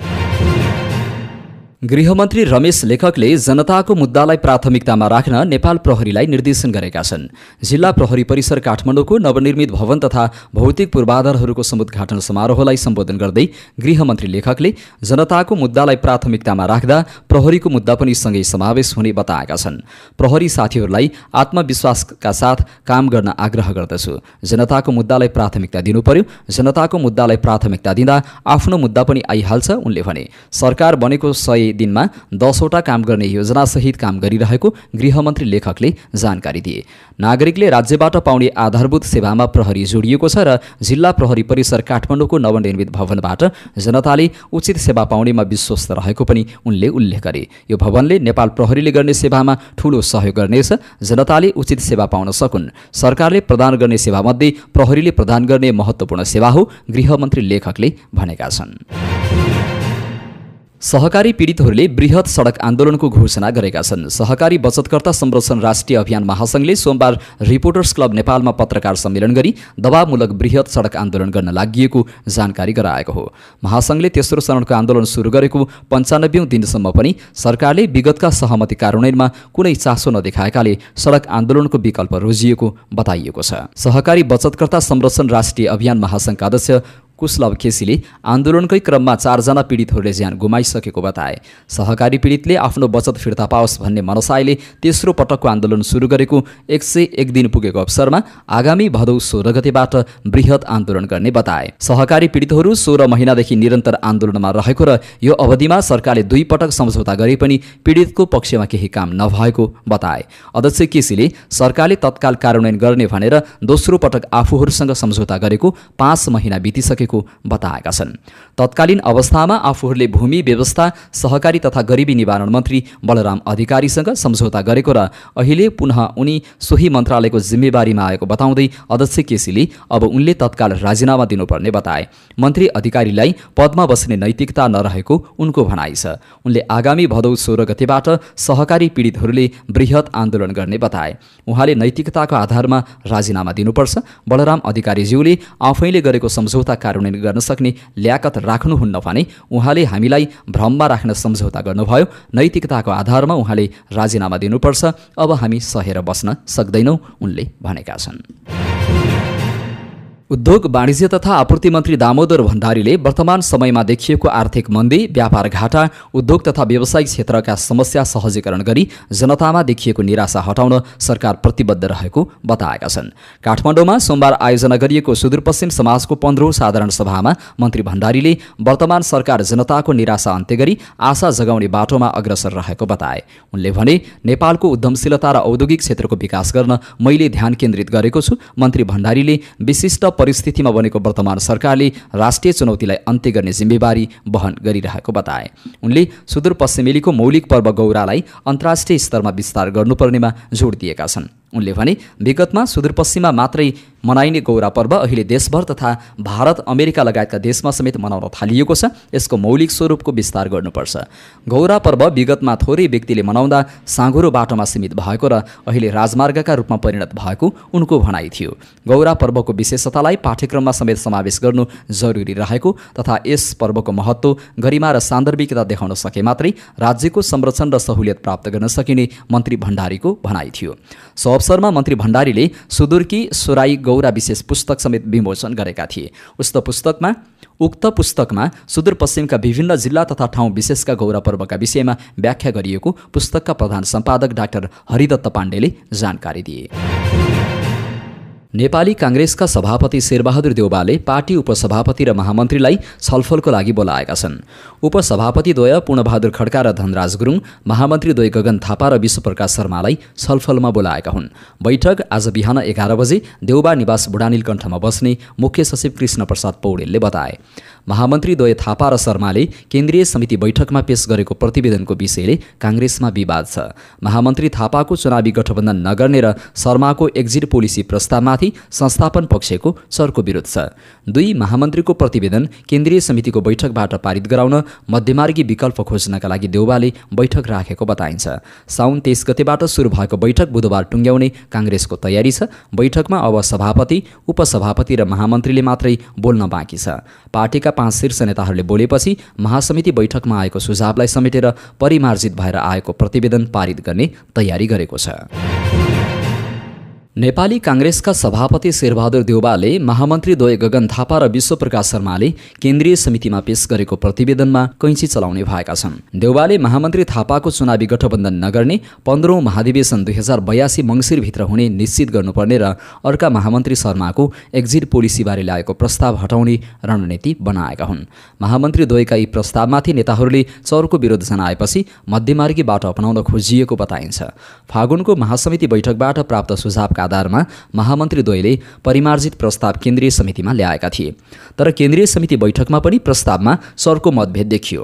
गृहमन्त्री रमेश लेखकले जनताको मुद्दालाई प्राथमिकतामा राख्न नेपाल प्रहरीलाई निर्देशन गरेका छन् जिल्ला प्रहरी परिसर काठमाडौँको नवनिर्मित भवन तथा भौतिक पूर्वाधारहरूको समुद्घाटन समारोहलाई सम्बोधन गर्दै गृहमन्त्री लेखकले जनताको मुद्दालाई प्राथमिकतामा राख्दा प्रहरीको मुद्दा पनि सँगै समावेश हुने बताएका छन् प्रहरी साथीहरूलाई आत्मविश्वासका साथ काम गर्न आग्रह गर्दछु जनताको मुद्दालाई प्राथमिकता दिनु पर्यो जनताको मुद्दालाई प्राथमिकता दिँदा आफ्नो मुद्दा पनि आइहाल्छ उनले भने सरकार बनेको सय दिनमा दसवटा काम गर्ने योजनासहित काम गरिरहेको गृहमन्त्री लेखकले जानकारी दिए नागरिकले राज्यबाट पाउने आधारभूत सेवामा प्रहरी जोडिएको छ र जिल्ला प्रहरी परिसर काठमाडौँको नवनिर्मित भवनबाट जनताले उचित सेवा पाउनेमा विश्वस्त रहेको पनि उनले उल्लेख गरे यो भवनले नेपाल प्रहरीले गर्ने सेवामा ठूलो सहयोग गर्नेछ जनताले उचित सेवा पाउन सकुन् सरकारले प्रदान गर्ने सेवामध्ये प्रहरीले प्रदान गर्ने महत्त्वपूर्ण सेवा हो गृहमन्त्री लेखकले भनेका छन् सहकारी पीडितहरूले वृहत सडक आन्दोलनको घोषणा गरेका छन् सहकारी बचतकर्ता संरक्षण राष्ट्रिय अभियान महासङ्घले सोमबार रिपोर्टर्स क्लब नेपालमा पत्रकार सम्मेलन गरी दबावमूलक वृहत सडक आन्दोलन गर्न लागि जानकारी गराएको हो महासङ्घले तेस्रो चरणको आन्दोलन सुरु गरेको पन्चानब्बे दिनसम्म पनि सरकारले विगतका सहमति कार्यान्वयनमा कुनै चासो नदेखाएकाले सडक आन्दोलनको विकल्प रोजिएको बताइएको छ सहकारी बचतकर्ता संरक्षण राष्ट्रिय अभियान महासङ्घका अध्यक्ष कुशलभ खेसीले आन्दोलनकै क्रममा चारजना पीडितहरूले ज्यान गुमाइसकेको बताए सहकारी पीडितले आफ्नो बचत फिर्ता पाओस् भन्ने मनसायले तेस्रो पटकको आन्दोलन सुरु गरेको एक सय एक दिन पुगेको अवसरमा आगामी भदौ सोह्र गतेबाट वृहत आन्दोलन गर्ने बताए सहकारी पीडितहरू सोह्र महिनादेखि निरन्तर आन्दोलनमा रहेको र यो अवधिमा सरकारले दुई पटक सम्झौता गरे पनि पीडितको पक्षमा केही काम नभएको बताए अध्यक्ष केसीले सरकारले तत्काल कार्यान्वयन गर्ने भनेर दोस्रो पटक आफूहरूसँग सम्झौता गरेको पाँच महिना बितिसकेको भएको बताएका छन् तत्कालीन अवस्थामा आफूहरूले भूमि व्यवस्था सहकारी तथा गरिबी निवारण मन्त्री बलराम अधिकारीसँग सम्झौता गरेको र अहिले पुनः उनी सोही मन्त्रालयको जिम्मेवारीमा आएको बताउँदै अध्यक्ष केसीले अब उनले तत्काल राजीनामा दिनुपर्ने बताए मन्त्री अधिकारीलाई पदमा बस्ने नैतिकता नरहेको उनको भनाइ छ उनले आगामी भदौ सोह्र गतेबाट सहकारी पीडितहरूले वृहत आन्दोलन गर्ने बताए उहाँले नैतिकताको आधारमा राजीनामा दिनुपर्छ बलराम अधिकारीज्यूले आफैले गरेको सम्झौता कारण कार्यान्वयन गर्न सक्ने ल्याकत राख्नुहुन्न भने उहाँले हामीलाई भ्रममा राख्न सम्झौता गर्नुभयो नैतिकताको आधारमा उहाँले राजीनामा दिनुपर्छ अब हामी सहेर बस्न सक्दैनौँ उनले भनेका छन् उद्योग वाणिज्य तथा आपूर्ति मन्त्री दामोदर भण्डारीले वर्तमान समयमा देखिएको आर्थिक मन्दी व्यापार घाटा उद्योग तथा व्यवसायिक क्षेत्रका समस्या सहजीकरण गरी जनतामा देखिएको निराशा हटाउन सरकार प्रतिबद्ध रहेको बताएका छन् काठमाडौँमा सोमबार आयोजना गरिएको सुदूरपश्चिम समाजको पन्ध्रौँ साधारण सभामा मन्त्री भण्डारीले वर्तमान सरकार जनताको निराशा अन्त्य गरी आशा जगाउने बाटोमा अग्रसर रहेको बताए उनले भने नेपालको उद्यमशीलता र औद्योगिक क्षेत्रको विकास गर्न मैले ध्यान केन्द्रित गरेको छु मन्त्री भण्डारीले विशिष्ट परिस्थितिमा बनेको वर्तमान सरकारले राष्ट्रिय चुनौतीलाई अन्त्य गर्ने जिम्मेवारी वहन गरिरहेको बताए उनले सुदूरपश्चिमेलीको मौलिक पर्व गौरालाई अन्तर्राष्ट्रिय स्तरमा विस्तार गर्नुपर्नेमा जोड दिएका छन् उनले भने विगतमा सुदूरपश्चिममा मात्रै मनाइने गौरा पर्व अहिले देशभर तथा भारत अमेरिका लगायतका देशमा समेत मनाउन थालिएको छ यसको मौलिक स्वरूपको विस्तार गर्नुपर्छ गौरा पर्व विगतमा थोरै व्यक्तिले मनाउँदा साँघुरो बाटोमा सीमित भएको र अहिले राजमार्गका रूपमा परिणत भएको उनको भनाइ थियो गौरा पर्वको विशेषतालाई पाठ्यक्रममा समेत समावेश गर्नु जरुरी रहेको तथा यस पर्वको महत्त्व गरिमा र सान्दर्भिकता देखाउन सके मात्रै राज्यको संरक्षण र सहुलियत प्राप्त गर्न सकिने मन्त्री भण्डारीको भनाइ थियो सो अवसरमा मन्त्री भण्डारीले सुदूरकी सोराई गौरा विशेष पुस्तक समेत विमोचन गरेका थिए उक्त पुस्तकमा उक्त पुस्तकमा सुदूरपश्चिमका विभिन्न जिल्ला तथा ठाउँ विशेषका गौरा पर्वका विषयमा व्याख्या गरिएको पुस्तकका प्रधान सम्पादक डाक्टर हरिदत्त पाण्डेले जानकारी दिए नेपाली काङ्ग्रेसका सभापति शेरबहादुर देउबाले पार्टी उपसभापति र महामन्त्रीलाई छलफलको लागि बोलाएका छन् उपसभापतिद्वय पूर्णबहादुर खड्का र धनराज गुरुङ महामन्त्रीद्वय गगन थापा र विश्वप्रकाश शर्मालाई छलफलमा बोलाएका हुन् बैठक आज बिहान एघार बजे देउबा निवास बुढानीलकण्ठमा बस्ने मुख्य सचिव कृष्ण प्रसाद पौडेलले बताए महामन्त्री महामन्त्रीद्वय थापा र शर्माले केन्द्रीय समिति बैठकमा पेश गरेको प्रतिवेदनको विषयले काङ्ग्रेसमा विवाद छ महामन्त्री थापाको चुनावी गठबन्धन नगर्ने र शर्माको एक्जिट पोलिसी प्रस्तावमाथि संस्थापन पक्षको चर्को विरोध छ दुई महामन्त्रीको प्रतिवेदन केन्द्रीय समितिको बैठकबाट पारित गराउन मध्यमार्गी विकल्प खोज्नका लागि देउबाले बैठक राखेको बताइन्छ साउन तेइस गतेबाट सुरु भएको बैठक बुधबार टुङ्ग्याउने काङ्ग्रेसको तयारी छ बैठकमा अब सभापति उपसभापति र महामन्त्रीले मात्रै बोल्न बाँकी छ पार्टीका समितिका पाँच शीर्ष नेताहरूले बोलेपछि महासमिति बैठकमा आएको सुझावलाई समेटेर परिमार्जित भएर आएको प्रतिवेदन पारित गर्ने तयारी गरेको छ नेपाली काङ्ग्रेसका सभापति शेरबहादुर देउबाले महामन्त्रीद्वय गगन थापा र विश्वप्रकाश शर्माले केन्द्रीय समितिमा पेश गरेको प्रतिवेदनमा कैँची चलाउने भएका छन् देउबाले महामन्त्री थापाको चुनावी गठबन्धन नगर्ने पन्ध्रौँ महाधिवेशन दुई हजार बयासी मङ्सिरभित्र हुने निश्चित गर्नुपर्ने र अर्का महामन्त्री शर्माको एक्जिट पोलिसीबारे ल्याएको प्रस्ताव हटाउने रणनीति बनाएका हुन् महामन्त्रीद्वयका यी प्रस्तावमाथि नेताहरूले चौरको विरोध जनाएपछि मध्यमार्गी बाटो अपनाउन खोजिएको बताइन्छ फागुनको महासमिति बैठकबाट प्राप्त सुझावका प्रस्तावका आधारमा महामन्त्रीद्वयले परिमार्जित प्रस्ताव केन्द्रीय समितिमा ल्याएका थिए तर केन्द्रीय समिति बैठकमा पनि प्रस्तावमा सरको मतभेद देखियो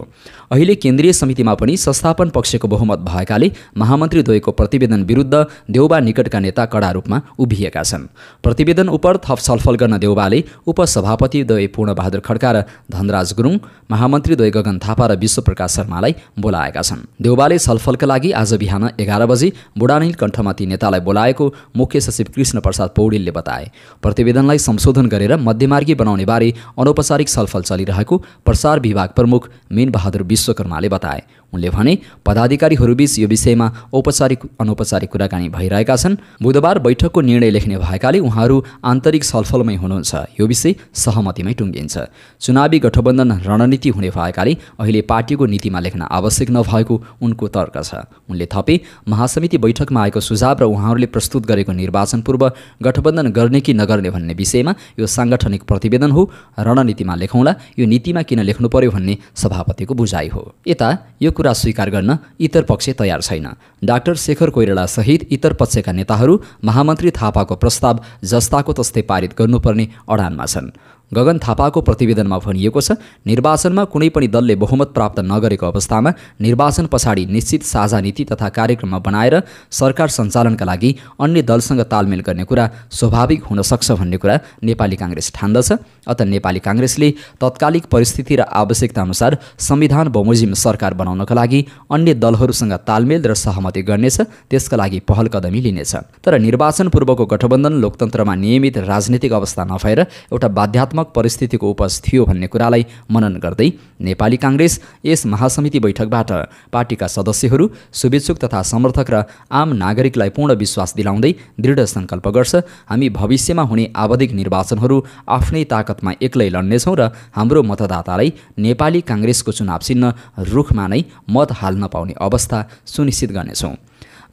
अहिले केन्द्रीय समितिमा पनि संस्थापन पक्षको बहुमत भएकाले महामन्त्रीद्वयको प्रतिवेदन विरुद्ध देउबा निकटका नेता कडा रूपमा उभिएका छन् प्रतिवेदन उप थप छलफल गर्न देउबाले उपसभापति द्वय पूर्णबहादुर खड्का र धनराज गुरुङ महामन्त्रीद्वय गगन थापा र विश्वप्रकाश शर्मालाई बोलाएका छन् देउबाले छलफलका लागि आज बिहान एघार बजे बुढानील कण्ठमा ती नेतालाई बोलाएको मुख्य सचिव कृष्ण प्रसाद पौडेलले बताए प्रतिवेदनलाई संशोधन गरेर मध्यमार्गी बनाउने बारे अनौपचारिक छलफल चलिरहेको प्रसार विभाग प्रमुख मेनबहादुर विश्वकर्मा ने बताए उनले भने पदाधिकारीहरूबीच यो विषयमा औपचारिक अनौपचारिक कुराकानी भइरहेका छन् बुधबार बैठकको निर्णय लेख्ने भएकाले उहाँहरू आन्तरिक छलफलमै हुनुहुन्छ यो विषय सहमतिमै टुङ्गिन्छ चुनावी गठबन्धन रणनीति हुने भएकाले अहिले पार्टीको नीतिमा लेख्न आवश्यक नभएको उनको तर्क छ उनले थपे महासमिति बैठकमा आएको सुझाव र उहाँहरूले प्रस्तुत गरेको निर्वाचन पूर्व गठबन्धन गर्ने कि नगर्ने भन्ने विषयमा यो साङ्गठनिक प्रतिवेदन हो रणनीतिमा लेखौँला यो नीतिमा किन लेख्नु पर्यो भन्ने सभापतिको बुझाइ हो यता यो कुरा स्वीकार गर्न इतर पक्ष तयार छैन डाक्टर शेखर सहित इतर पक्षका नेताहरू महामन्त्री थापाको प्रस्ताव जस्ताको तस्तै पारित गर्नुपर्ने अडानमा छन् गगन थापाको प्रतिवेदनमा भनिएको छ निर्वाचनमा कुनै पनि दलले बहुमत प्राप्त नगरेको अवस्थामा निर्वाचन पछाडि निश्चित साझा नीति तथा कार्यक्रममा बनाएर सरकार सञ्चालनका लागि अन्य दलसँग तालमेल गर्ने कुरा स्वाभाविक हुन सक्छ भन्ने कुरा नेपाली काङ्ग्रेस ठान्दछ अत नेपाली काङ्ग्रेसले तत्कालिक परिस्थिति र आवश्यकता अनुसार संविधान बमोजिम सरकार बनाउनका लागि अन्य दलहरूसँग तालमेल र सहमति गर्नेछ त्यसका लागि पहल कदमी लिनेछ तर निर्वाचन पूर्वको गठबन्धन लोकतन्त्रमा नियमित राजनीतिक अवस्था नभएर एउटा बाध्यात्मक सकारात्मक परिस्थितिको उपज थियो भन्ने कुरालाई मनन गर्दै नेपाली काङ्ग्रेस यस महासमिति बैठकबाट पार्टीका सदस्यहरू शुभेच्छुक तथा समर्थक र आम नागरिकलाई पूर्ण विश्वास दिलाउँदै दृढ सङ्कल्प गर्छ हामी भविष्यमा हुने आवधिक निर्वाचनहरू आफ्नै ताकतमा एक्लै लड्नेछौँ र हाम्रो मतदातालाई नेपाली काङ्ग्रेसको चुनाव चिन्ह रुखमा नै मत हाल्न पाउने अवस्था सुनिश्चित गर्नेछौँ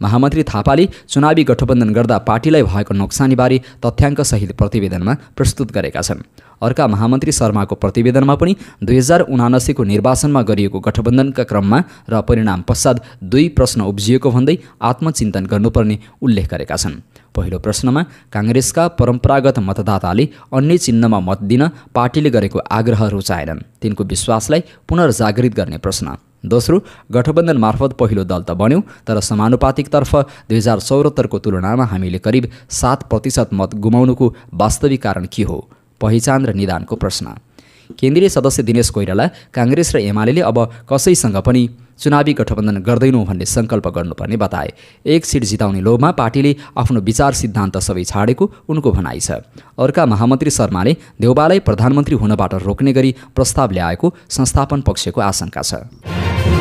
महामन्त्री थापाले चुनावी गठबन्धन गर्दा पार्टीलाई भएको नोक्सानीबारे तथ्याङ्कसहित प्रतिवेदनमा प्रस्तुत गरेका छन् अर्का महामन्त्री शर्माको प्रतिवेदनमा पनि दुई हजार उनासीको निर्वाचनमा गरिएको गठबन्धनका क्रममा र परिणाम पश्चात दुई प्रश्न उब्जिएको भन्दै आत्मचिन्तन गर्नुपर्ने उल्लेख गरेका छन् पहिलो प्रश्नमा काङ्ग्रेसका परम्परागत मतदाताले अन्य चिन्हमा मत दिन पार्टीले गरेको आग्रह रुचाएनन् तिनको विश्वासलाई पुनर्जागृत गर्ने प्रश्न दोस्रो गठबन्धन मार्फत पहिलो दल त बन्यो तर समानुपातिकतर्फ दुई हजार चौहत्तरको तुलनामा हामीले करिब सात प्रतिशत मत गुमाउनुको वास्तविक कारण के हो पहिचान र निदानको प्रश्न केन्द्रीय सदस्य दिनेश कोइराला काङ्ग्रेस र एमाले अब कसैसँग पनि चुनावी गठबन्धन गर्दैनौँ भन्ने सङ्कल्प गर्नुपर्ने बताए एक सिट जिताउने लोभमा पार्टीले आफ्नो विचार सिद्धान्त सबै छाडेको उनको भनाइ छ अर्का महामन्त्री शर्माले देउबालाई प्रधानमन्त्री हुनबाट रोक्ने गरी प्रस्ताव ल्याएको संस्थापन पक्षको आशंका छ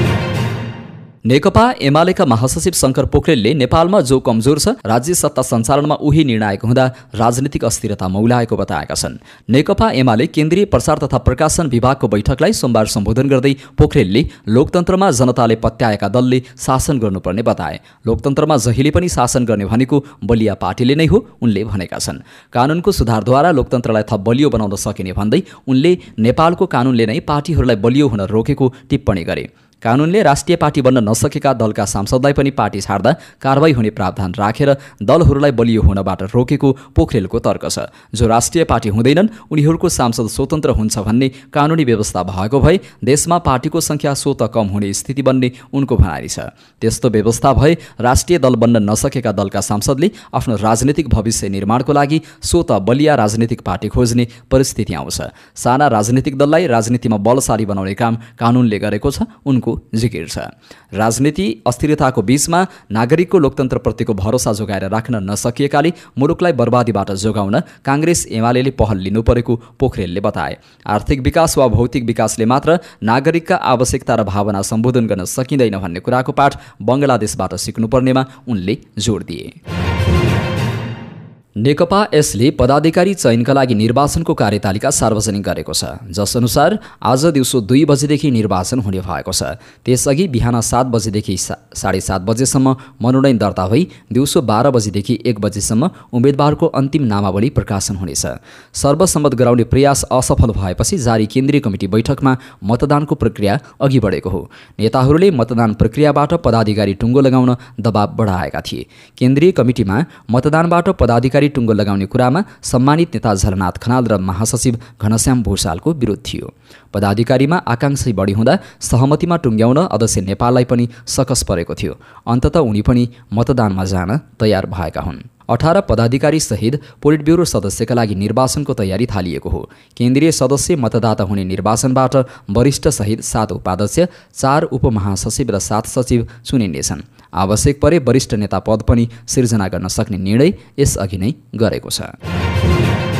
नेकपा एमालेका महासचिव शङ्कर पोखरेलले नेपालमा जो कमजोर छ राज्य सत्ता सञ्चालनमा उही निर्णायक हुँदा राजनीतिक अस्थिरता मौलाएको बताएका छन् नेकपा एमाले केन्द्रीय प्रचार तथा प्रकाशन विभागको बैठकलाई सोमबार सम्बोधन गर्दै पोखरेलले लोकतन्त्रमा जनताले पत्याएका दलले शासन गर्नुपर्ने बताए लोकतन्त्रमा जहिले पनि शासन गर्ने भनेको बलिया पार्टीले नै हो उनले भनेका छन् कानुनको सुधारद्वारा लोकतन्त्रलाई थप बलियो बनाउन सकिने भन्दै उनले नेपालको कानुनले नै पार्टीहरूलाई बलियो हुन रोकेको टिप्पणी गरे कानुनले राष्ट्रिय पार्टी बन्न नसकेका दलका सांसदलाई पनि पार्टी छाड्दा कारवाही हुने प्रावधान राखेर दलहरूलाई बलियो हुनबाट रोकेको पोखरेलको तर्क छ जो राष्ट्रिय पार्टी हुँदैनन् उनीहरूको सांसद स्वतन्त्र हुन्छ भन्ने कानुनी व्यवस्था भएको भए देशमा पार्टीको सङ्ख्या स्वत कम हुने स्थिति बन्ने उनको भनाइ छ त्यस्तो व्यवस्था भए राष्ट्रिय दल बन्न नसकेका दलका सांसदले आफ्नो राजनीतिक भविष्य निर्माणको लागि स्वत बलिया राजनीतिक पार्टी खोज्ने परिस्थिति आउँछ साना राजनीतिक दललाई राजनीतिमा बलशाली बनाउने काम कानुनले गरेको छ उनको जिकिर छ राजनीति अस्थिरताको बीचमा नागरिकको लोकतन्त्रप्रतिको भरोसा जोगाएर राख्न नसकिएकाले मुलुकलाई बर्बादीबाट जोगाउन काङ्ग्रेस एमाले पहल लिनु परेको पोखरेलले बताए आर्थिक विकास वा भौतिक विकासले मात्र नागरिकका आवश्यकता र भावना सम्बोधन गर्न सकिँदैन भन्ने कुराको पाठ बङ्गलादेशबाट सिक्नुपर्नेमा उनले जोड दिए नेकपा यसले पदाधिकारी चयनका लागि निर्वाचनको कार्यतालिका सार्वजनिक गरेको छ जसअनुसार आज दिउँसो दुई बजेदेखि निर्वाचन हुने भएको छ त्यसअघि बिहान सात बजेदेखि सा साढे सात बजेसम्म मनोनयन दर्ता भई दिउँसो बाह्र बजेदेखि एक बजेसम्म उम्मेद्वारको अन्तिम नामावली प्रकाशन हुनेछ सर्वसम्मत गराउने प्रयास असफल भएपछि जारी केन्द्रीय कमिटी बैठकमा मतदानको प्रक्रिया अघि बढेको हो नेताहरूले मतदान प्रक्रियाबाट पदाधिकारी टुङ्गो लगाउन दबाव बढाएका थिए केन्द्रीय कमिटीमा मतदानबाट पदाधिकारी सरकारी टुङ्गो लगाउने कुरामा सम्मानित नेता झलनाथ खनाल र महासचिव घनश्याम भूषालको विरोध थियो पदाधिकारीमा आकांक्षा बढी हुँदा सहमतिमा टुङ्ग्याउन अध्यक्ष नेपाललाई पनि सकस परेको थियो अन्तत उनी पनि मतदानमा जान तयार भएका हुन् अठार पदाधिकारी सहित पोलिट ब्युरो सदस्यका लागि निर्वाचनको तयारी थालिएको हो केन्द्रीय सदस्य मतदाता हुने निर्वाचनबाट वरिष्ठ सहित सात उपाध्यक्ष चार उपमहासचिव र सात सचिव चुनिनेछन् आवश्यक परे वरिष्ठ नेता पद पनि सिर्जना गर्न सक्ने निर्णय यसअघि नै गरेको छ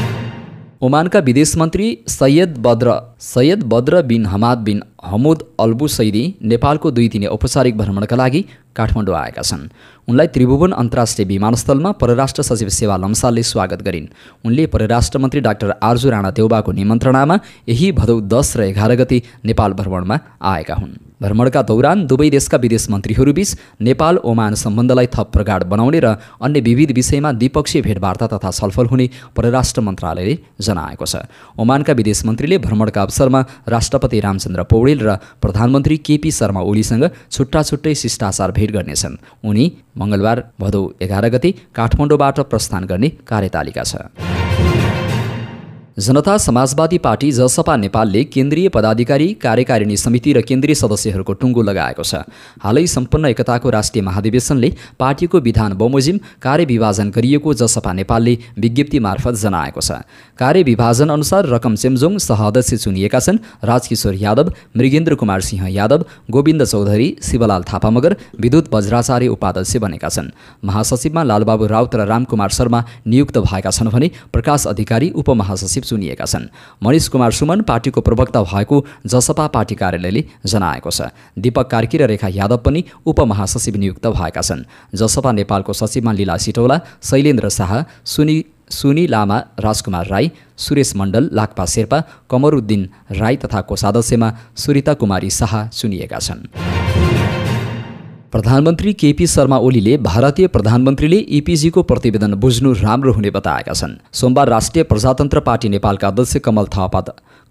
ओमानका विदेश मन्त्री सैयद बद्र सैयद बद्र बिन हमाद बिन हमुद अल्बुसैदी नेपालको दुई दिने औपचारिक भ्रमणका लागि काठमाडौँ आएका छन् उनलाई त्रिभुवन अन्तर्राष्ट्रिय विमानस्थलमा परराष्ट्र सचिव सेवा लम्सालले स्वागत गरिन् उनले परराष्ट्र मन्त्री डाक्टर आर्जु राणा देउबाको निमन्त्रणामा यही भदौ दस र एघार गति नेपाल भ्रमणमा आएका हुन् भ्रमणका दौरान दुवै देशका विदेश मन्त्रीहरूबीच नेपाल ओमान सम्बन्धलाई थप प्रगाड बनाउने र अन्य विविध विषयमा द्विपक्षीय भेटवार्ता तथा छलफल हुने परराष्ट्र मन्त्रालयले जनाएको छ ओमानका विदेश मन्त्रीले भ्रमणका अवसरमा राष्ट्रपति रामचन्द्र पौडेल र प्रधानमन्त्री केपी शर्मा ओलीसँग छुट्टा छुट्टै शिष्टाचार भेट गर्नेछन् उनी मङ्गलबार भदौ एघार गति काठमाडौँबाट प्रस्थान गर्ने कार्यतालिका छ जनता समाजवादी पार्टी जसपा नेपालले केन्द्रीय पदाधिकारी कार्यकारिणी समिति र केन्द्रीय सदस्यहरूको टुङ्गो लगाएको छ हालै सम्पन्न एकताको राष्ट्रिय महाधिवेशनले पार्टीको विधान बमोजिम कार्यविभाजन गरिएको जसपा नेपालले विज्ञप्ति मार्फत जनाएको छ कार्यविभाजन अनुसार रकम चेम्जोङ सहअध्यक्ष चुनिएका छन् राजकिशोर यादव मृगेन्द्र कुमार सिंह यादव गोविन्द चौधरी शिवलाल थापा मगर विद्युत वज्राचार्य उपाध्यक्ष बनेका छन् महासचिवमा लालबाबु राउत र रामकुमार शर्मा नियुक्त भएका छन् भने प्रकाश अधिकारी उपमहासचिव सचिव चुनिएका छन् मनिष कुमार सुमन पार्टीको प्रवक्ता भएको जसपा पार्टी कार्यालयले जनाएको छ दीपक कार्की र रेखा यादव पनि उपमहासचिव नियुक्त भएका छन् जसपा नेपालको सचिवमा लीला सिटौला शैलेन्द्र शाह सुनि सुनी लामा राजकुमार राई सुरेश मण्डल लाक्पा शेर्पा कमरुद्दिन राई तथा सदस्यमा सुरिता कुमारी शाह चुनिएका छन् प्रधानमन्त्री केपी शर्मा ओलीले भारतीय प्रधानमन्त्रीले इपिजीको प्रतिवेदन बुझ्नु राम्रो हुने बताएका छन् सोमबार राष्ट्रिय प्रजातन्त्र पार्टी नेपालका अध्यक्ष कमल थापा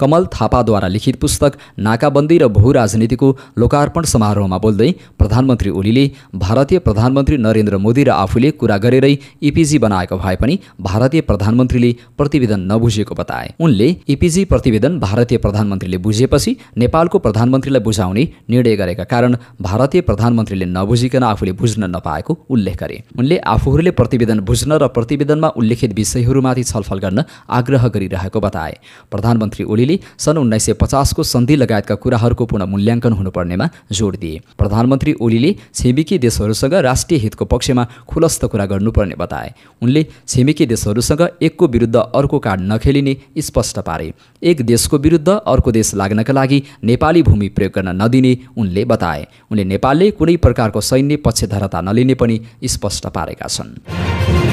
कमल थापाद्वारा लिखित पुस्तक नाकाबन्दी र भू राजनीतिको लोकार्पण समारोहमा बोल्दै प्रधानमन्त्री ओलीले भारतीय प्रधानमन्त्री नरेन्द्र मोदी र आफूले कुरा गरेरै इपिजी बनाएको भए पनि भारतीय प्रधानमन्त्रीले प्रतिवेदन नबुझेको बताए उनले इपिजी प्रतिवेदन भारतीय प्रधानमन्त्रीले बुझेपछि नेपालको प्रधानमन्त्रीलाई बुझाउने निर्णय गरेका कारण भारतीय प्रधानमन्त्रीले नबुझिकन आफूले बुझ्न नपाएको उल्लेख गरे उनले आफूहरूले प्रतिवेदन बुझ्न र प्रतिवेदनमा उल्लेखित विषयहरूमाथि छलफल गर्न आग्रह गरिरहेको बताए प्रधानमन्त्री ओलीले सन् उन्नाइस सय पचासको सन्धि लगायतका कुराहरूको पुनः मूल्याङ्कन हुनुपर्नेमा जोड दिए प्रधानमन्त्री ओलीले छिमेकी देशहरूसँग राष्ट्रिय हितको पक्षमा खुलस्त कुरा गर्नुपर्ने बताए उनले छिमेकी देशहरूसँग एकको विरुद्ध अर्को कार्ड नखेलिने स्पष्ट पारे एक देशको विरुद्ध अर्को देश लाग्नका लागि नेपाली भूमि प्रयोग गर्न नदिने उनले बताए उनले नेपालले कुनै प्रकार सरकारको सैन्य पक्षधरता नलिने पनि स्पष्ट पारेका छन्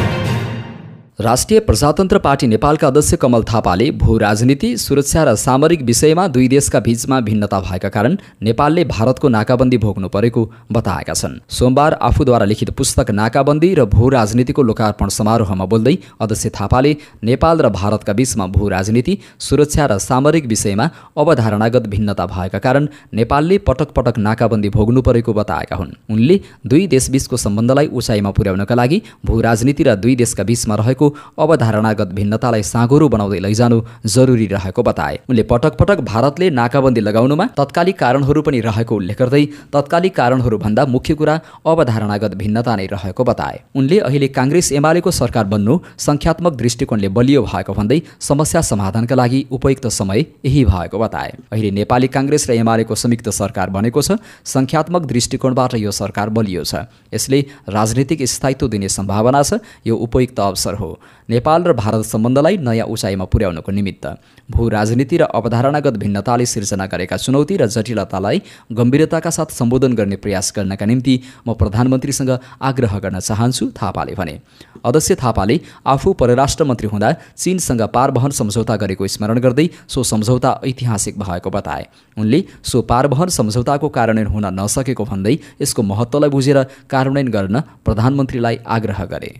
राष्ट्रिय प्रजातन्त्र पार्टी नेपालका अध्यक्ष कमल थापाले भू राजनीति सुरक्षा र सामरिक विषयमा दुई देशका बीचमा भिन्नता भएका कारण नेपालले भारतको नाकाबन्दी भोग्नु परेको बताएका छन् सोमबार आफूद्वारा लिखित पुस्तक नाकाबन्दी र भू राजनीतिको लोकार्पण समारोहमा बोल्दै अध्यक्ष थापाले नेपाल र भारतका बीचमा भू राजनीति सुरक्षा र सामरिक विषयमा अवधारणागत भिन्नता भएका कारण नेपालले पटक पटक नाकाबन्दी भोग्नु परेको बताएका हुन् उनले दुई देशबीचको सम्बन्धलाई उचाइमा पुर्याउनका लागि भू राजनीति र दुई देशका बीचमा रहेको अवधारणागत भिन्नतालाई साँगोरो बनाउँदै लैजानु जरुरी रहेको बताए उनले पटक पटक भारतले नाकाबन्दी लगाउनुमा तत्कालिक कारणहरू पनि रहेको उल्लेख गर्दै तत्कालिक कारणहरूभन्दा मुख्य कुरा अवधारणागत भिन्नता नै रहेको बताए उनले अहिले काङ्ग्रेस एमालेको सरकार बन्नु संख्यात्मक दृष्टिकोणले बलियो भएको भन्दै समस्या समाधानका लागि उपयुक्त समय यही भएको बताए अहिले नेपाली काङ्ग्रेस र एमालेको संयुक्त सरकार बनेको छ संख्यात्मक दृष्टिकोणबाट यो सरकार बलियो छ यसले राजनीतिक स्थायित्व दिने सम्भावना छ यो उपयुक्त अवसर हो नेपाल र भारत सम्बन्धलाई नयाँ उचाइमा पुर्याउनको निमित्त भू राजनीति र अवधारणागत भिन्नताले सिर्जना गरेका चुनौती र जटिलतालाई गम्भीरताका साथ सम्बोधन गर्ने प्रयास गर्नका निम्ति म प्रधानमन्त्रीसँग आग्रह गर्न चाहन्छु थापाले भने अध्यक्ष थापाले आफू परराष्ट्र मन्त्री हुँदा चीनसँग पारवहन सम्झौता गरेको स्मरण गर्दै सो सम्झौता ऐतिहासिक भएको बताए उनले सो पारवहन सम्झौताको कार्यान्वयन हुन नसकेको भन्दै यसको महत्त्वलाई बुझेर कार्यान्वयन गर्न प्रधानमन्त्रीलाई आग्रह गरे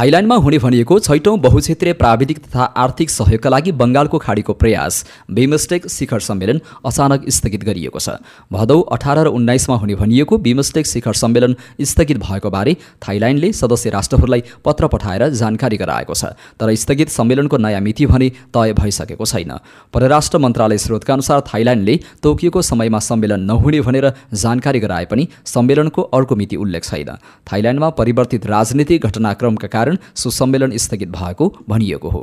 थाइल्याण्डमा हुने भनिएको छैटौँ बहुक्षेत्रीय प्राविधिक तथा आर्थिक सहयोगका लागि बङ्गालको खाडीको प्रयास बिमस्टेक शिखर सम्मेलन अचानक स्थगित गरिएको छ भदौ अठार र उन्नाइसमा हुने भनिएको बिमस्टेक शिखर सम्मेलन स्थगित भएको बारे थाइल्याण्डले सदस्य राष्ट्रहरूलाई पत्र पठाएर जानकारी गराएको छ तर स्थगित सम्मेलनको नयाँ मिति भने तय भइसकेको छैन परराष्ट्र मन्त्रालय स्रोतका अनुसार थाइल्याण्डले तोकिएको समयमा सम्मेलन नहुने भनेर जानकारी गराए पनि सम्मेलनको अर्को मिति उल्लेख छैन थाइल्याण्डमा परिवर्तित राजनीतिक घटनाक्रमका कारण कारण सो सम्मेलन स्थगित भएको भनिएको हो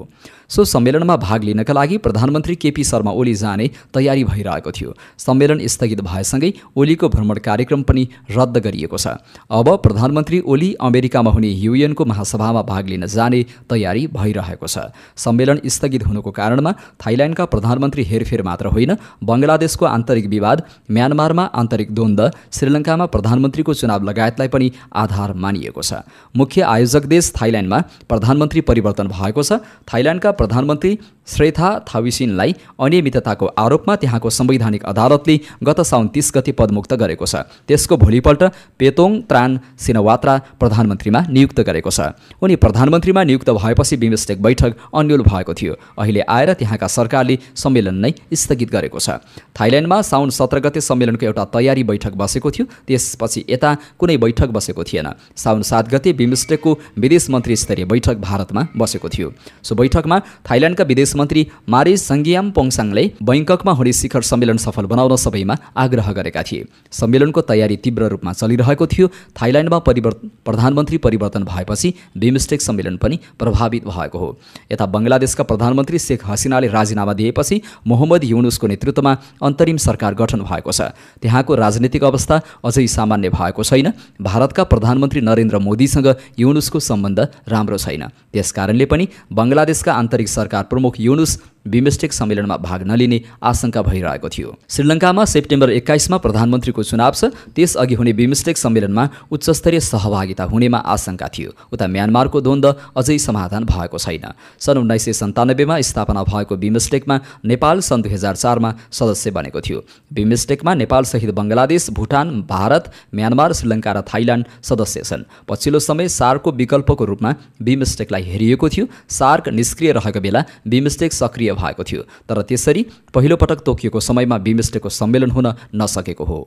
सो सम्मेलनमा भाग लिनका लागि प्रधानमन्त्री केपी शर्मा ओली जाने तयारी भइरहेको थियो सम्मेलन स्थगित भएसँगै ओलीको भ्रमण कार्यक्रम पनि रद्द गरिएको छ अब प्रधानमन्त्री ओली अमेरिकामा हुने युएनको महासभामा भाग लिन जाने तयारी भइरहेको छ सम्मेलन स्थगित हुनुको कारणमा थाइल्यान्डका प्रधानमन्त्री हेरफेर मात्र होइन बङ्गलादेशको आन्तरिक विवाद म्यानमारमा आन्तरिक द्वन्द श्रीलङ्कामा प्रधानमन्त्रीको चुनाव लगायतलाई पनि आधार मानिएको छ मुख्य आयोजक देश थाइल्यान्डमा प्रधानमन्त्री परिवर्तन भएको छ थाइल्यान्डका प्रधानमन्त्री श्रेथा थाविसिनलाई अनियमितताको आरोपमा त्यहाँको संवैधानिक अदालतले गत साउन तिस गति पदमुक्त गरेको छ त्यसको भोलिपल्ट पेतोङ त्रान सिनवात्रा प्रधानमन्त्रीमा नियुक्त गरेको छ उनी प्रधानमन्त्रीमा नियुक्त भएपछि बिमस्टेक बैठक अन्यल भएको थियो अहिले आएर त्यहाँका सरकारले सम्मेलन नै स्थगित गरेको छ थाइल्यान्डमा साउन सत्र गते सम्मेलनको एउटा तयारी बैठक बसेको थियो त्यसपछि यता कुनै बैठक बसेको थिएन साउन सात गते बिमस्टेकको विदेश मन्त्री स्तरीय बैठक भारतमा बसेको थियो सो बैठकमा थाइल्याण्डका विदेश मन्त्री मारे सङ्गियाम पोङसाङले बैङ्ककमा हुने शिखर सम्मेलन सफल बनाउन सबैमा आग्रह गरेका थिए सम्मेलनको तयारी तीव्र रूपमा चलिरहेको थियो थाइल्याण्डमा परिवर्तन प्रधानमन्त्री परिवर्तन भएपछि बिमस्टेक सम्मेलन पनि प्रभावित भएको हो यता बङ्गलादेशका प्रधानमन्त्री शेख हसिनाले राजीनामा दिएपछि मोहम्मद युनुसको नेतृत्वमा अन्तरिम सरकार गठन भएको छ त्यहाँको राजनीतिक अवस्था अझै सामान्य भएको छैन भारतका प्रधानमन्त्री नरेन्द्र मोदीसँग युनुसको सम्बन्ध राम्रो छैन त्यसकारणले पनि बङ्गलादेशका आन्तरिक आन्तरिक सरकार प्रमुख युनुस बिमस्टेक सम्मेलनमा भाग नलिने आशंका भइरहेको थियो श्रीलङ्कामा सेप्टेम्बर एक्काइसमा प्रधानमन्त्रीको चुनाव छ त्यसअघि हुने बिमस्टेक सम्मेलनमा उच्चस्तरीय सहभागिता हुनेमा आशंका थियो उता म्यानमारको द्वन्द अझै समाधान भएको छैन सन् उन्नाइस सय सन्तानब्बेमा स्थापना भएको बिमस्टेकमा नेपाल सन् दुई हजार चारमा सदस्य बनेको थियो बिमस्टेकमा नेपालसहित बङ्गलादेश भुटान भारत म्यानमार श्रीलङ्का र थाइल्यान्ड सदस्य छन् पछिल्लो समय सार्कको विकल्पको रूपमा बिमस्टेकलाई हेरिएको थियो सार्क निष्क्रिय रहेको बेला बिमस्टेक सक्रिय भएको थियो तर त्यसरी पहिलोपटक तोकिएको समयमा बिमस्टेकको सम्मेलन हुन नसकेको हो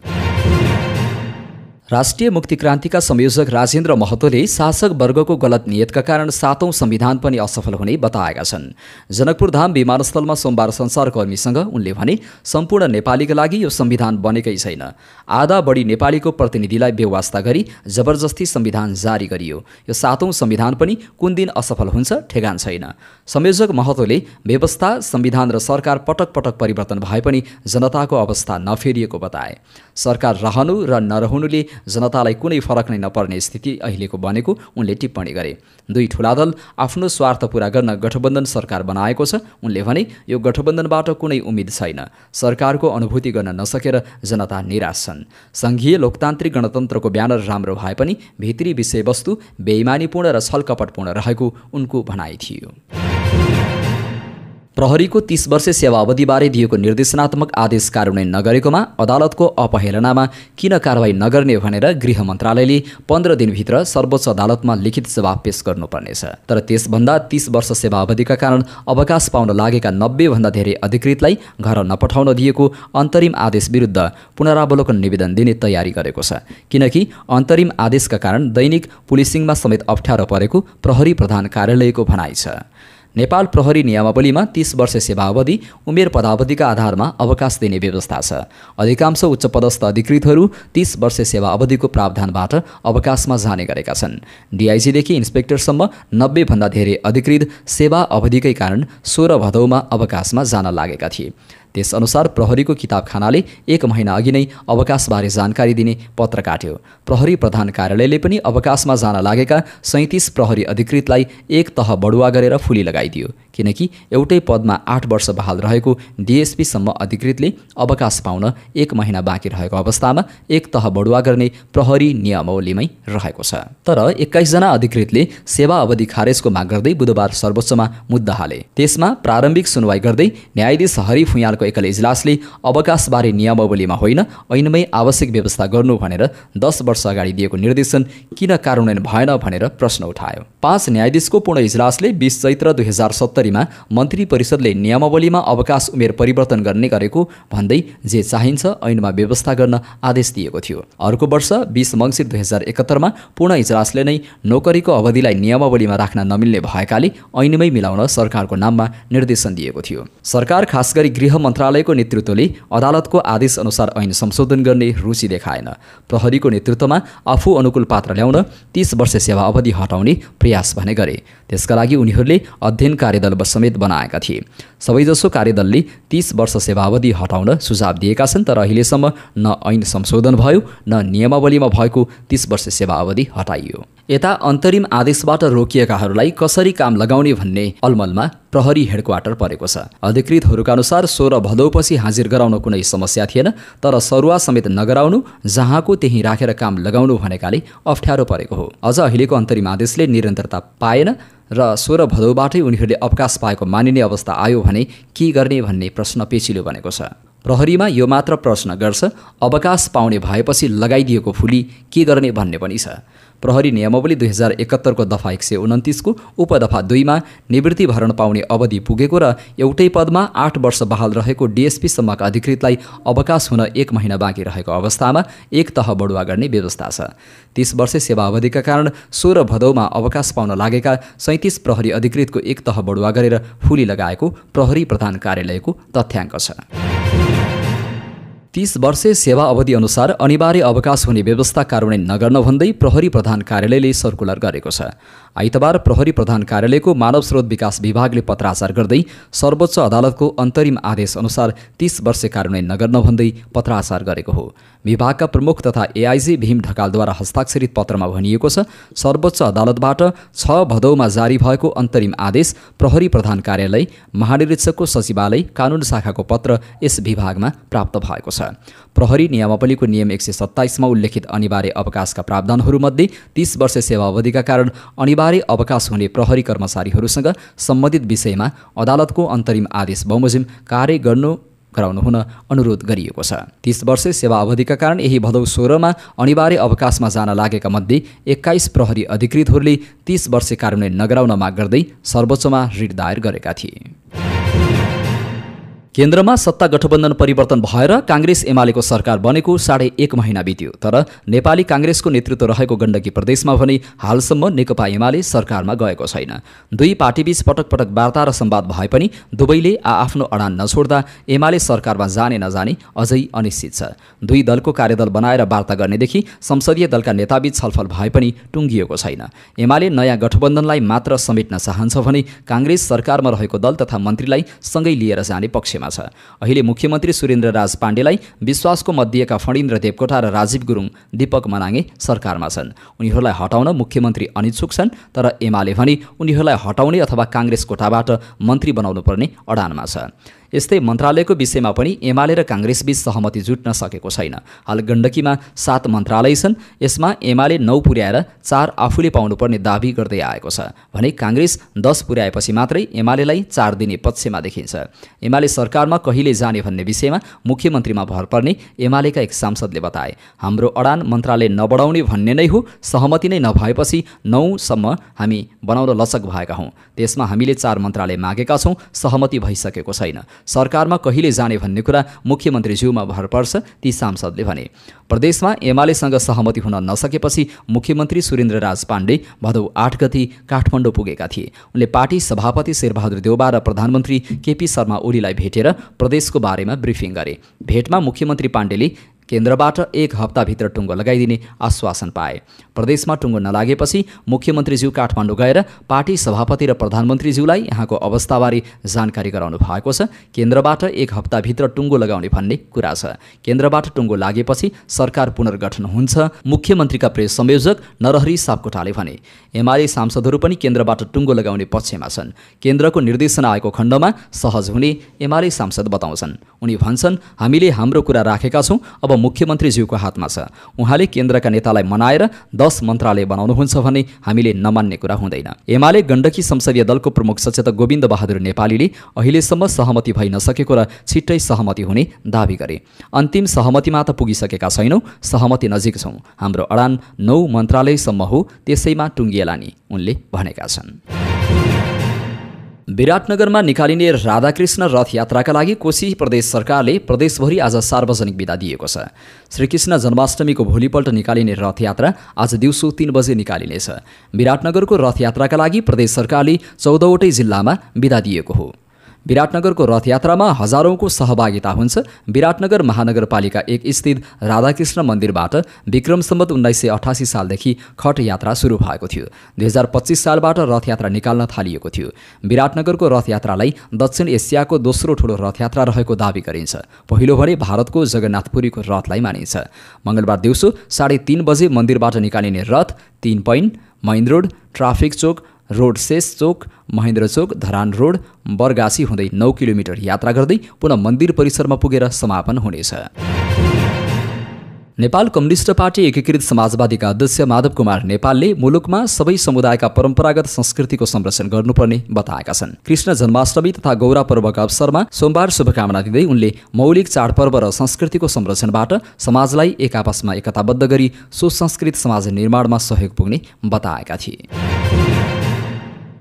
राष्ट्रिय मुक्ति क्रान्तिका संयोजक राजेन्द्र महतोले शासक वर्गको गलत नियतका कारण सातौं संविधान पनि असफल हुने बताएका छन् जनकपुर धाम विमानस्थलमा सोमबार संसारकर्मीसँग उनले भने सम्पूर्ण नेपालीका लागि यो संविधान बनेकै छैन आधा बढी नेपालीको प्रतिनिधिलाई व्यवस्था गरी जबरजस्ती संविधान जारी गरियो यो सातौं संविधान पनि कुन दिन असफल हुन्छ ठेगान छैन संयोजक महतोले व्यवस्था संविधान र सरकार पटक पटक परिवर्तन भए पनि जनताको अवस्था नफेरिएको बताए सरकार रहनु र नरहनुले जनतालाई कुनै फरक नै नपर्ने स्थिति अहिलेको बनेको उनले टिप्पणी गरे दुई ठुला दल आफ्नो स्वार्थ पूरा गर्न गठबन्धन सरकार बनाएको छ उनले भने यो गठबन्धनबाट कुनै उम्मेद छैन सरकारको अनुभूति गर्न नसकेर जनता निराश छन् सङ्घीय लोकतान्त्रिक गणतन्त्रको ब्यानर राम्रो भए पनि भित्री विषयवस्तु बेइमानीपूर्ण र छलकपटपूर्ण रहेको उनको भनाइ थियो प्रहरीको तीस वर्षे अवधिबारे दिएको निर्देशनात्मक आदेश कार्यान्वयन नगरेकोमा अदालतको अपहेलनामा किन कारवाही नगर्ने भनेर गृह मन्त्रालयले पन्ध्र दिनभित्र सर्वोच्च अदालतमा लिखित जवाब पेश गर्नुपर्नेछ तर त्यसभन्दा तीस वर्ष सेवा अवधिका कारण अवकाश पाउन लागेका नब्बेभन्दा धेरै अधिकृतलाई घर नपठाउन दिएको अन्तरिम आदेश विरुद्ध पुनरावलोकन निवेदन दिने तयारी गरेको छ किनकि अन्तरिम आदेशका कारण दैनिक पुलिसिङमा समेत अप्ठ्यारो परेको प्रहरी प्रधान कार्यालयको भनाइ छ नेपाल प्रहरी नियमावलीमा तीस वर्ष सेवा अवधि उमेर पदावधिका आधारमा अवकाश दिने व्यवस्था छ अधिकांश उच्च पदस्थ अधिकृतहरू तीस वर्ष सेवा अवधिको प्रावधानबाट अवकाशमा जाने गरेका छन् डिआइजीदेखि इन्सपेक्टरसम्म नब्बेभन्दा धेरै अधिकृत सेवा अवधिकै कारण सोह्र भदौमा अवकाशमा जान लागेका थिए त्यसअनुसार प्रहरीको किताबखानाले एक महिना अघि नै अवकाशबारे जानकारी दिने पत्र काट्यो प्रहरी प्रधान कार्यालयले पनि अवकाशमा जान लागेका सैँतिस प्रहरी अधिकृतलाई एक तह बढुवा गरेर फुली लगाइदियो किनकि एउटै पदमा आठ वर्ष बहाल रहेको डिएसपीसम्म अधिकृतले अवकाश पाउन एक महिना बाँकी रहेको अवस्थामा एक तह बढुवा गर्ने प्रहरी नियमावलीमै रहेको छ तर एक्काइसजना अधिकृतले सेवा अवधि खारेजको माग गर्दै बुधबार सर्वोच्चमा मुद्दा हाले त्यसमा प्रारम्भिक सुनवाई गर्दै न्यायाधीश हरि फुयाल सरकारको एकल इजलासले अवकाशबारे नियमावलीमा होइन ऐनमै आवश्यक व्यवस्था गर्नु भनेर दस वर्ष अगाडि दिएको निर्देशन किन कार्यान्वयन भएन भनेर प्रश्न उठायो पाँच न्यायाधीशको पूर्ण इजलासले बिस चैत्र दुई हजार सत्तरीमा मन्त्री परिषदले नियमावलीमा अवकाश उमेर परिवर्तन गर्ने गरेको भन्दै जे चाहिन्छ ऐनमा व्यवस्था गर्न आदेश दिएको थियो अर्को वर्ष बिस मङ्सिर दुई हजार एकात्तरमा पूर्ण इजलासले नै नोकरीको अवधिलाई नियमावलीमा राख्न नमिल्ने भएकाले ऐनमै मिलाउन सरकारको नाममा निर्देशन दिएको थियो सरकार खास गरी गृह मन्त्रालयको नेतृत्वले अदालतको आदेश अनुसार ऐन संशोधन गर्ने रुचि देखाएन प्रहरीको नेतृत्वमा आफू अनुकूल पात्र ल्याउन तीस वर्ष सेवा अवधि हटाउने प्रयास भने गरे त्यसका लागि उनीहरूले अध्ययन कार्यदल समेत बनाएका थिए सबैजसो कार्यदलले तीस वर्ष सेवा अवधि हटाउन सुझाव दिएका छन् तर अहिलेसम्म न ऐन संशोधन भयो न नियमावलीमा भएको तीस वर्ष सेवा अवधि हटाइयो यता अन्तरिम आदेशबाट रोकिएकाहरूलाई कसरी काम लगाउने भन्ने अलमलमा प्रहरी हेडक्वार्टर परेको छ अधिकृतहरूका अनुसार सोह्र भदौपछि हाजिर गराउन कुनै समस्या थिएन तर सरुवा समेत नगराउनु जहाँको त्यही राखेर काम लगाउनु भनेकाले अप्ठ्यारो परेको हो अझ अहिलेको अन्तरिम आदेशले निरन्तरता पाएन र सोह्र भदौबाटै उनीहरूले अवकाश पाएको मानिने अवस्था आयो भने के गर्ने भन्ने प्रश्न पेचिलो बनेको छ प्रहरीमा यो मात्र प्रश्न गर्छ अवकाश पाउने भएपछि लगाइदिएको फुली के गर्ने भन्ने पनि छ प्रहरी नियमावली दुई हजार एकात्तरको दफा एक सय उन्तिसको उपदफा दुईमा निवृत्ति भरण पाउने अवधि पुगेको र एउटै पदमा आठ वर्ष बहाल रहेको डिएसपीसम्मका अधिकृतलाई अवकाश हुन एक महिना बाँकी रहेको अवस्थामा एक तह बढुवा गर्ने व्यवस्था छ तीस वर्ष सेवा अवधिका कारण सोह्र भदौमा अवकाश पाउन लागेका सैतिस प्रहरी अधिकृतको एक तह बढुवा गरेर फुली लगाएको प्रहरी प्रधान कार्यालयको तथ्याङ्क छ तीस वर्षे सेवा अवधि अनुसार अनिवार्य अवकाश हुने व्यवस्था कार्यान्वयन नगर्न भन्दै प्रहरी प्रधान कार्यालयले सर्कुलर गरेको छ आइतबार प्रहरी प्रधान कार्यालयको मानव स्रोत विकास विभागले पत्राचार गर्दै सर्वोच्च अदालतको अन्तरिम आदेश अनुसार तीस वर्ष कार्यान्वयन नगर्न भन्दै पत्राचार गरेको हो विभागका प्रमुख तथा एआइजी भीम ढकालद्वारा हस्ताक्षरित पत्रमा भनिएको छ सर्वोच्च अदालतबाट छ भदौमा जारी भएको अन्तरिम आदेश प्रहरी प्रधान कार्यालय महानिरीक्षकको सचिवालय कानुन शाखाको पत्र यस विभागमा प्राप्त भएको छ प्रहरी नियमावलीको नियम एक सय सत्ताइसमा उल्लेखित अनिवार्य अवकाशका प्रावधानहरूमध्ये तीस वर्ष सेवा अवधिका कारण अनिवार्य अवकाश हुने प्रहरी कर्मचारीहरूसँग सम्बन्धित विषयमा अदालतको अन्तरिम आदेश बमोजिम कार्य गर्नु गराउनु हुन अनुरोध गरिएको छ तीस वर्ष सेवा अवधिका कारण यही भदौ सोह्रमा अनिवार्य अवकाशमा जान लागेका मध्ये एक्काइस प्रहरी अधिकृतहरूले तीस वर्ष कार्यान्वयन नगराउन माग गर्दै सर्वोच्चमा रिट दायर गरेका थिए केन्द्रमा सत्ता गठबन्धन परिवर्तन भएर काङ्ग्रेस एमालेको सरकार बनेको साढे एक महिना बित्यो तर नेपाली काङ्ग्रेसको नेतृत्व रहेको गण्डकी प्रदेशमा भने हालसम्म नेकपा एमाले सरकारमा गएको छैन दुई पार्टीबीच पटक पटक वार्ता र सम्वाद भए पनि दुवैले आआफ्नो अडान नछोड्दा एमाले सरकारमा जाने नजाने अझै अनिश्चित छ दुई दलको कार्यदल बनाएर वार्ता गर्नेदेखि संसदीय दलका नेताबीच छलफल भए पनि टुङ्गिएको छैन एमाले नयाँ गठबन्धनलाई मात्र समेट्न चाहन्छ भने काङ्ग्रेस सरकारमा रहेको दल तथा मन्त्रीलाई सँगै लिएर जाने पक्ष पक्षमा छ अहिले मुख्यमन्त्री सुरेन्द्र राज पाण्डेलाई विश्वासको मत दिएका फणिन्द्र देवकोटा र राजीव गुरुङ दीपक मनाङे सरकारमा छन् उनीहरूलाई हटाउन मुख्यमन्त्री अनिच्छुक छन् तर एमाले भने उनीहरूलाई हटाउने अथवा काङ्ग्रेस कोटाबाट मन्त्री बनाउनुपर्ने अडानमा छ यस्तै मन्त्रालयको विषयमा पनि एमाले र काङ्ग्रेसबीच सहमति जुट्न सकेको छैन हाल गण्डकीमा सात मन्त्रालय छन् यसमा एमाले नौ पुर्याएर चार आफूले पाउनुपर्ने दावी गर्दै आएको छ भने काङ्ग्रेस दस पुर्याएपछि मात्रै एमालेलाई चार दिने पक्षमा देखिन्छ एमाले सरकारमा कहिले जाने भन्ने विषयमा मुख्यमन्त्रीमा भर पर्ने एमालेका एक सांसदले बताए हाम्रो अडान मन्त्रालय नबढाउने भन्ने नै हो सहमति नै नभएपछि नौसम्म हामी बनाउन लचक भएका हौँ त्यसमा हामीले चार मन्त्रालय मागेका छौँ सहमति भइसकेको छैन सरकारमा कहिले जाने भन्ने कुरा मुख्यमन्त्री मुख्यमन्त्रीज्यूमा भर पर्छ ती सांसदले भने प्रदेशमा एमालेसँग सहमति हुन नसकेपछि मुख्यमन्त्री सुरेन्द्र राज पाण्डे भदौ आठ गति काठमाडौँ पुगेका थिए उनले पार्टी सभापति शेरबहादुर देउबा र प्रधानमन्त्री केपी शर्मा ओलीलाई भेटेर प्रदेशको बारेमा ब्रिफिङ गरे भेटमा मुख्यमन्त्री पाण्डेले केन्द्रबाट एक हप्ताभित्र टुङ्गो लगाइदिने आश्वासन पाए प्रदेशमा टुङ्गो नलागेपछि मुख्यमन्त्रीज्यू काठमाडौँ गएर पार्टी सभापति र प्रधानमन्त्रीज्यूलाई यहाँको अवस्थाबारे जानकारी गराउनु भएको छ केन्द्रबाट एक हप्ताभित्र टुङ्गो लगाउने भन्ने कुरा छ केन्द्रबाट टुङ्गो लागेपछि सरकार पुनर्गठन हुन्छ मुख्यमन्त्रीका प्रेस संयोजक नरहरी सापकोटाले भने एमाले सांसदहरू पनि केन्द्रबाट टुङ्गो लगाउने पक्षमा छन् केन्द्रको निर्देशन आएको खण्डमा सहज हुने एमाले सांसद बताउँछन् उनी भन्छन् हामीले हाम्रो कुरा राखेका छौँ अब मुख्यमन्त्रीज्यूको हातमा छ उहाँले केन्द्रका नेतालाई मनाएर दस मन्त्रालय बनाउनुहुन्छ भने हामीले नमान्ने कुरा हुँदैन एमाले गण्डकी संसदीय दलको प्रमुख सचेतक गोविन्द बहादुर नेपालीले अहिलेसम्म सहमति भइ नसकेको र छिट्टै सहमति हुने दावी गरे अन्तिम सहमतिमा त पुगिसकेका छैनौँ सहमति नजिक छौँ हाम्रो अडान नौ मन्त्रालयसम्म हो त्यसैमा टुङ्गिएला नि उनले भनेका छन् विराटनगरमा निकालिने राधाकृष्ण रथयात्राका लागि कोशी प्रदेश सरकारले प्रदेशभरि आज सार्वजनिक विदा दिएको छ श्रीकृष्ण जन्माष्टमीको भोलिपल्ट निकालिने रथयात्रा आज दिउँसो तिन बजे निकालिनेछ विराटनगरको रथयात्राका लागि प्रदेश सरकारले चौधवटै जिल्लामा विदा दिएको हो विराटनगरको रथयात्रामा हजारौँको सहभागिता हुन्छ विराटनगर महानगरपालिका एक स्थित राधाकृष्ण मन्दिरबाट विक्रम सम्बत उन्नाइस सय अठासी सालदेखि खट यात्रा सुरु भएको थियो दुई हजार पच्चिस सालबाट रथयात्रा निकाल्न थालिएको थियो विराटनगरको रथयात्रालाई दक्षिण एसियाको दोस्रो ठुलो रथयात्रा रहेको दावी गरिन्छ पहिलो भने भारतको जगन्नाथपुरीको रथलाई मानिन्छ मङ्गलबार दिउँसो साढे तिन बजे मन्दिरबाट निकालिने रथ तिन पैन main road traffic Chowk road Shesh Chowk Mahendra Chowk Dharan road Bargasi हुँदै नौ किलोमिटर यात्रा गर्दै पुनः मन्दिर परिसरमा पुगेर समापन हुनेछ नेपाल कम्युनिष्ट पार्टी एकीकृत समाजवादीका अध्यक्ष माधव कुमार नेपालले मुलुकमा सबै समुदायका परम्परागत संस्कृतिको संरक्षण गर्नुपर्ने बताएका छन् कृष्ण जन्माष्टमी तथा गौरा पर्वका अवसरमा सोमबार शुभकामना दिँदै उनले मौलिक चाडपर्व र संस्कृतिको संरक्षणबाट समाजलाई एक आपसमा एकताबद्ध गरी सुसंस्कृत समाज निर्माणमा सहयोग पुग्ने बताएका थिए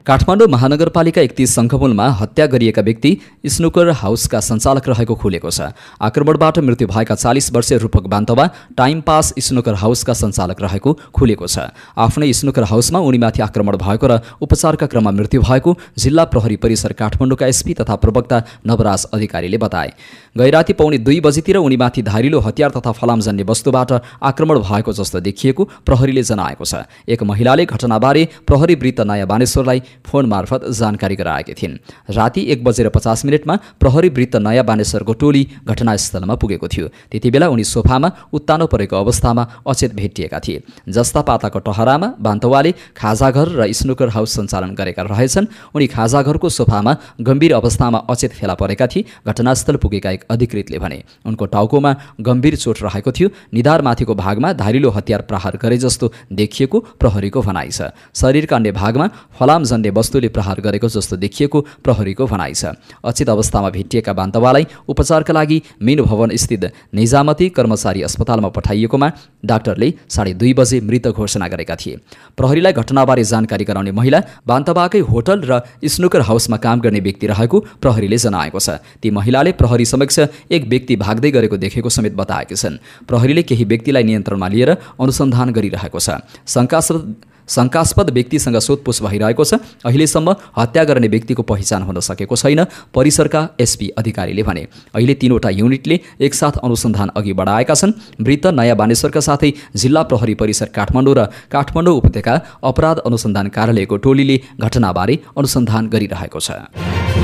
काठमाडौँ महानगरपालिका एकतिस सङ्घमूलमा हत्या गरिएका व्यक्ति स्नुकर हाउसका सञ्चालक रहेको खुलेको छ आक्रमणबाट मृत्यु भएका चालिस वर्षीय Rupak Bantawa time pass snooker हाउसका सञ्चालक रहेको खुलेको छ आफ्नै स्नुकर हाउसमा उनीमाथि आक्रमण भएको र उपचारका क्रममा मृत्यु भएको जिल्ला प्रहरी परिसर काठमाडौँका एसपी तथा प्रवक्ता नवराज अधिकारीले बताए गैराती पाउने दुई बजीतिर उनीमाथि धारिलो हतियार तथा फलाम जन्ने वस्तुबाट आक्रमण भएको जस्तो देखिएको प्रहरीले जनाएको छ एक महिलाले घटनाबारे प्रहरी वृत्त नयाँ बानेश्वरलाई फोन मार्फत जानकारी गराएकी थिइन् राति एक बजेर पचास मिनटमा प्रहरी वृत्त नयाँ बानेश्वरको टोली घटनास्थलमा पुगेको थियो त्यति बेला उनी सोफामा उत्तानो परेको अवस्थामा अचेत भेटिएका थिए जस्ता पाताको टहरामा बान्तवाले खाजाघर र स्नुकर हाउस सञ्चालन गरेका रहेछन् उनी खाजाघरको सोफामा गम्भीर अवस्थामा अचेत फेला परेका थिए घटनास्थल पुगेका एक अधिकृतले भने उनको टाउकोमा गम्भीर चोट रहेको थियो निधारमाथिको भागमा धारिलो हतियार प्रहार गरे जस्तो देखिएको प्रहरीको भनाइ छ शरीरका अन्य भागमा फलाम फलामजन्य वस्तुले प्रहार गरेको जस्तो देखिएको प्रहरीको भनाइ छ अचित अवस्थामा भेटिएका बान्तवालाई उपचारका लागि मिन भवन स्थित निजामती कर्मचारी अस्पतालमा पठाइएकोमा डाक्टरले साढे दुई बजे मृत घोषणा गरेका थिए प्रहरीलाई घटनाबारे जानकारी गराउने महिला बान्तवाकै होटल र स्नुकर हाउसमा काम गर्ने व्यक्ति रहेको प्रहरीले जनाएको छ ती महिलाले प्रहरी एक व्यक्ति भाग्दै गरेको देखेको समेत बताएका छन् प्रहरीले केही व्यक्तिलाई नियन्त्रणमा लिएर अनुसन्धान गरिरहेको छ शङ्कास्पद व्यक्तिसँग सोधपुछ भइरहेको छ अहिलेसम्म हत्या गर्ने व्यक्तिको पहिचान हुन सकेको छैन परिसरका एसपी अधिकारीले भने अहिले तीनवटा युनिटले एकसाथ अनुसन्धान अघि बढाएका छन् मृत नयाँ बानेश्वरका साथै जिल्ला प्रहरी परिसर काठमाडौँ र काठमाडौँ उपत्यका अपराध अनुसन्धान कार्यालयको टोलीले घटनाबारे अनुसन्धान गरिरहेको छ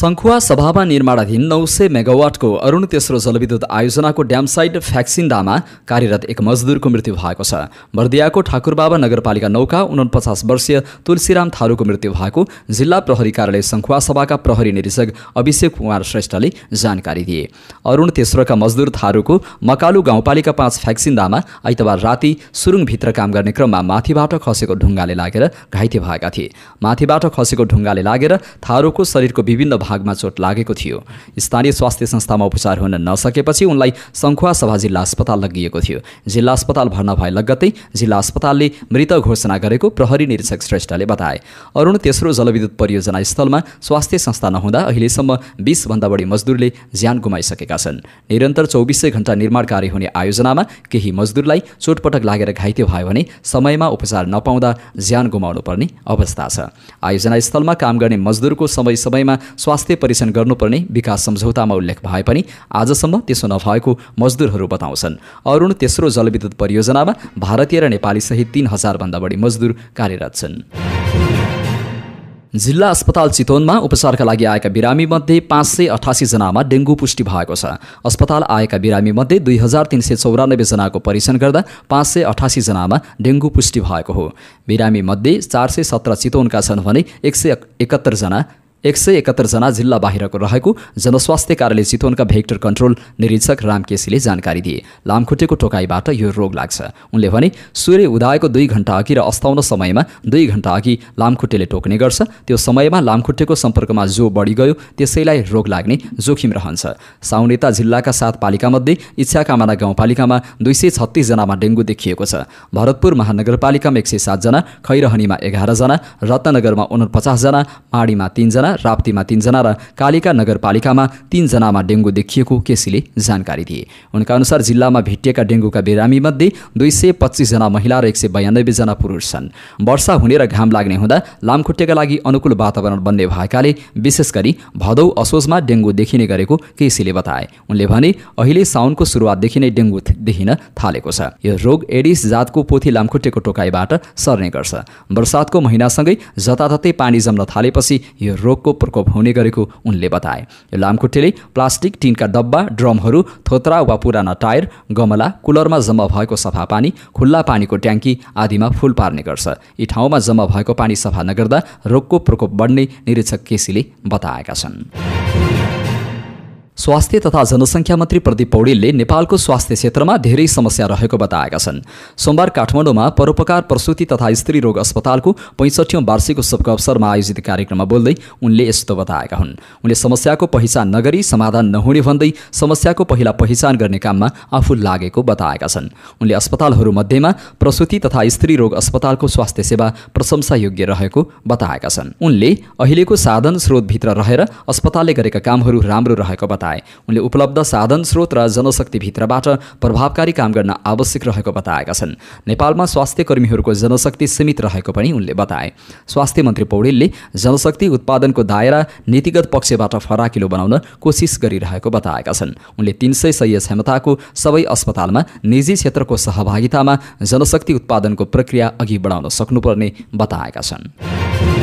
सङ्खुवा सभामा निर्माणाधीन नौ सय मेगावाटको अरुण तेस्रो जलविद्युत आयोजनाको ड्यामसाइड फ्याक्सिन्डामा कार्यरत एक मजदुरको मृत्यु भएको छ बर्दियाको ठाकुरबाबा नगरपालिका नौका उनपचास वर्षीय तुलसीराम थारूको मृत्यु भएको जिल्ला प्रहरी कार्यालय सङ्खुवा सभाका प्रहरी निरीक्षक अभिषेक कुमार श्रेष्ठले जानकारी दिए अरुण तेस्रोका मजदुर थारूको मकालु गाउँपालिका पाँच फ्याक्सिन्दामा आइतबार राति सुरुङभित्र काम गर्ने क्रममा माथिबाट खसेको ढुङ्गाले लागेर घाइते भएका थिए माथिबाट खसेको ढुङ्गाले लागेर थारूको शरीरको विभिन्न भागमा चोट लागेको थियो स्थानीय स्वास्थ्य संस्थामा उपचार हुन नसकेपछि उनलाई सङ्खुवा सभा जिल्ला अस्पताल लगिएको थियो जिल्ला अस्पताल भर्ना भए लगत्तै जिल्ला अस्पतालले मृत घोषणा गरेको प्रहरी निरीक्षक श्रेष्ठले बताए अरूण तेस्रो जलविद्युत परियोजना स्थलमा स्वास्थ्य संस्था नहुँदा अहिलेसम्म बिसभन्दा बढी मजदुरले ज्यान गुमाइसकेका छन् निरन्तर चौबिसै घण्टा निर्माण कार्य हुने आयोजनामा केही मजदुरलाई चोटपटक लागेर घाइते भयो भने समयमा उपचार नपाउँदा ज्यान गुमाउनुपर्ने अवस्था छ आयोजना स्थलमा काम गर्ने मजदुरको समय समयमा स्वास्थ्य स्वास्थ्य परीक्षण गर्नुपर्ने विकास सम्झौतामा उल्लेख भए पनि आजसम्म त्यसो नभएको मजदुरहरू बताउँछन् अरूण तेस्रो जलविद्युत परियोजनामा भारतीय र नेपाली सहित तीन हजारभन्दा बढी मजदुर कार्यरत छन् जिल्ला अस्पताल चितवनमा उपचारका लागि आएका बिरामीमध्ये पाँच सय अठासीजनामा डेङ्गु पुष्टि भएको छ अस्पताल आएका बिरामीमध्ये दुई हजार तिन सय चौरानब्बेजनाको परीक्षण गर्दा पाँच सय अठासीजनामा डेङ्गु पुष्टि भएको हो बिरामीमध्ये चार सय सत्र चितवनका छन् भने एक सय एकहत्तरजना एक सय एकात्तरजना जिल्ला बाहिरको रहेको जनस्वास्थ्य कार्यालय चितवनका भेक्टर कन्ट्रोल निरीक्षक राम केसीले जानकारी दिए लामखुट्टेको टोकाइबाट यो रोग लाग्छ उनले भने सूर्य उदाएको दुई घण्टा अघि र अस्ताउन समयमा दुई घण्टा अघि लामखुट्टेले टोक्ने गर्छ त्यो समयमा लामखुट्टेको सम्पर्कमा जो बढी गयो त्यसैलाई रोग लाग्ने जोखिम रहन्छ साउनेता जिल्लाका सात पालिकामध्ये इच्छा कामना गाउँपालिकामा दुई सय छत्तिसजनामा डेङ्गु देखिएको छ भरतपुर महानगरपालिकामा एक सय सातजना खैरहनीमा एघारजना रत्नगरमा उनपचासजना माडीमा तिनजना एकजना राप्तीमा तीनजना र कालिका नगरपालिकामा तीनजनामा डेङ्गु देखिएको केसीले जानकारी दिए उनका अनुसार जिल्लामा भेटिएका डेङ्गुका बिरामीमध्ये दुई सय पच्चिसजना महिला र एक सय बयानब्बेजना पुरुष छन् वर्षा हुने र घाम लाग्ने हुँदा लामखुट्टेका लागि अनुकूल वातावरण बन्ने भएकाले विशेष गरी भदौ असोजमा डेङ्गु देखिने गरेको केसीले बताए उनले भने अहिले साउनको सुरुवातदेखि नै डेङ्गु देखिन थालेको छ यो रोग एडिस जातको पोथी लामखुट्टेको टोकाइबाट सर्ने गर्छ वर्षातको महिनासँगै जताततै पानी जम्न थालेपछि यो रोग रोगको प्रकोप हुने गरेको उनले बताए यो लामखुट्टेले प्लास्टिक टिनका डब्बा ड्रमहरू थोत्रा वा पुराना टायर गमला कुलरमा जम्मा भएको सफा पानी खुल्ला पानीको ट्याङ्की आदिमा फुल पार्ने गर्छ यी ठाउँमा जम्मा भएको पानी सफा नगर्दा रोगको प्रकोप बढ्ने निरीक्षक केसीले बताएका छन् स्वास्थ्य तथा जनसङ्ख्या मन्त्री प्रदीप पौडेलले नेपालको स्वास्थ्य क्षेत्रमा धेरै समस्या रहेको बताएका छन् सोमबार काठमाडौँमा परोपकार प्रसुति तथा स्त्री रोग अस्पतालको पैँसठौँ वार्षिक उत्सवको अवसरमा आयोजित कार्यक्रममा बोल्दै उनले यस्तो बताएका हुन् उनले समस्याको पहिचान नगरी समाधान नहुने भन्दै समस्याको पहिला पहिचान गर्ने काममा आफू लागेको बताएका छन् उनले अस्पतालहरूमध्येमा प्रसूति तथा स्त्री रोग अस्पतालको स्वास्थ्य सेवा प्रशंसायोग्य रहेको बताएका छन् उनले अहिलेको साधन स्रोतभित्र रहेर अस्पतालले गरेका कामहरू राम्रो रहेको बताए बताए उनले उपलब्ध साधन स्रोत र जनशक्तिभित्रबाट प्रभावकारी काम गर्न आवश्यक रहेको बताएका छन् नेपालमा स्वास्थ्य कर्मीहरूको जनशक्ति सीमित रहेको पनि उनले बताए स्वास्थ्य मन्त्री पौडेलले जनशक्ति उत्पादनको दायरा नीतिगत पक्षबाट फराकिलो बनाउन कोसिस गरिरहेको बताएका छन् उनले तीन सय सय क्षमताको सबै अस्पतालमा निजी क्षेत्रको सहभागितामा जनशक्ति उत्पादनको प्रक्रिया अघि बढाउन सक्नुपर्ने बताएका छन्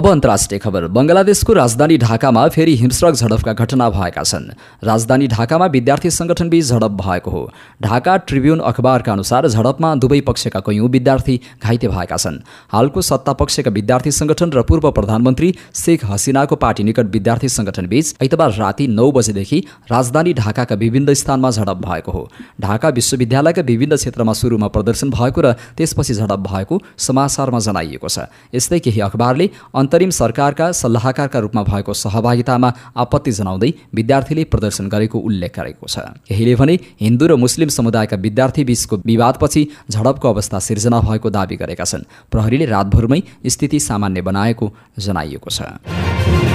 अब अन्तर्राष्ट्रिय खबर बङ्गलादेशको राजधानी ढाकामा फेरि हिंस्रक झडपका घटना भएका छन् राजधानी ढाकामा विद्यार्थी सङ्गठनबीच झडप भएको हो ढाका ट्रिब्युन अखबारका अनुसार झडपमा दुवै पक्षका कैयौँ विद्यार्थी घाइते भएका छन् हालको सत्ता पक्षका विद्यार्थी सङ्गठन र पूर्व प्रधानमन्त्री शेख हसिनाको पार्टी निकट विद्यार्थी सङ्गठनबीच आइतबार राति नौ बजेदेखि राजधानी ढाकाका विभिन्न स्थानमा झडप भएको हो ढाका विश्वविद्यालयका विभिन्न क्षेत्रमा सुरुमा प्रदर्शन भएको र त्यसपछि झडप भएको समाचारमा जनाइएको छ यस्तै केही अखबारले अन्तरिम सरकारका सल्लाहकारका रूपमा भएको सहभागितामा आपत्ति जनाउँदै विद्यार्थीले प्रदर्शन गरेको उल्लेख गरेको छ यहीले भने हिन्दू र मुस्लिम समुदायका विद्यार्थी बीचको विवादपछि झडपको अवस्था सिर्जना भएको दावी गरेका छन् प्रहरीले रातभरमै स्थिति सामान्य बनाएको जनाइएको छ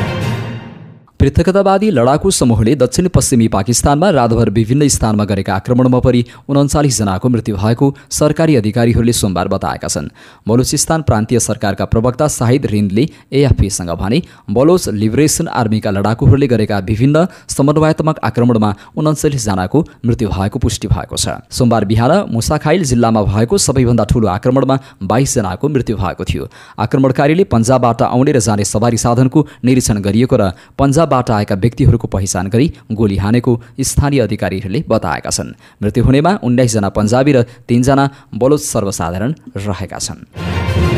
पृथकतावादी लडाकु समूहले दक्षिण पश्चिमी पाकिस्तानमा रातभर विभिन्न स्थानमा गरेका आक्रमणमा परि उन्चालिसजनाको मृत्यु भएको सरकारी अधिकारीहरूले सोमबार बताएका छन् बलुचिस्तान प्रान्तीय सरकारका प्रवक्ता शाहिद रिन्दले एएफएसँग भने बलोच लिबरेसन आर्मीका लडाकुहरूले गरेका विभिन्न समन्वयात्मक आक्रमणमा उन्चालिसजनाको मृत्यु भएको पुष्टि भएको छ सोमबार बिहान मुसाखाइल जिल्लामा भएको सबैभन्दा ठूलो आक्रमणमा बाइसजनाको मृत्यु भएको थियो आक्रमणकारीले पन्जाबबाट आउने र जाने सवारी साधनको निरीक्षण गरिएको र पन्जाब बाट आएका व्यक्तिहरूको पहिचान गरी गोली हानेको स्थानीय अधिकारीहरूले बताएका छन् मृत्यु हुनेमा उन्नाइसजना पन्जाबी र तीनजना बलोच सर्वसाधारण रहेका छन्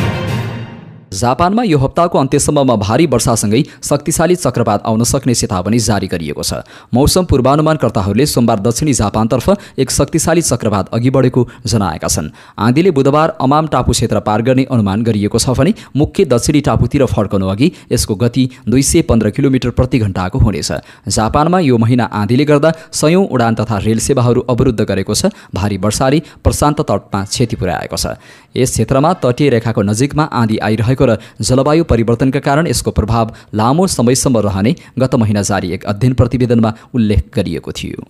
जापानमा यो हप्ताको अन्त्यसम्ममा भारी वर्षासँगै शक्तिशाली चक्रपात आउन सक्ने चेतावनी जारी गरिएको छ मौसम पूर्वानुमानकर्ताहरूले सोमबार दक्षिणी जापानतर्फ एक शक्तिशाली चक्रपात अघि बढेको जनाएका छन् आँधीले बुधबार अमाम टापु क्षेत्र पार गर्ने अनुमान गरिएको छ भने मुख्य दक्षिणी टापुतिर फर्कनु अघि यसको गति दुई सय पन्ध्र किलोमिटर प्रति घण्टाको हुनेछ जापानमा यो महिना आँधीले गर्दा सयौँ उडान तथा रेल सेवाहरू अवरुद्ध गरेको छ भारी वर्षाले प्रशान्त तटमा क्षति पुर्याएको छ यस क्षेत्रमा तटीय रेखाको नजिकमा आँधी आइरहेको र जलवायु परिवर्तनका कारण यसको प्रभाव लामो समयसम्म रहने गत महिना जारी एक अध्ययन प्रतिवेदनमा उल्लेख गरिएको थियो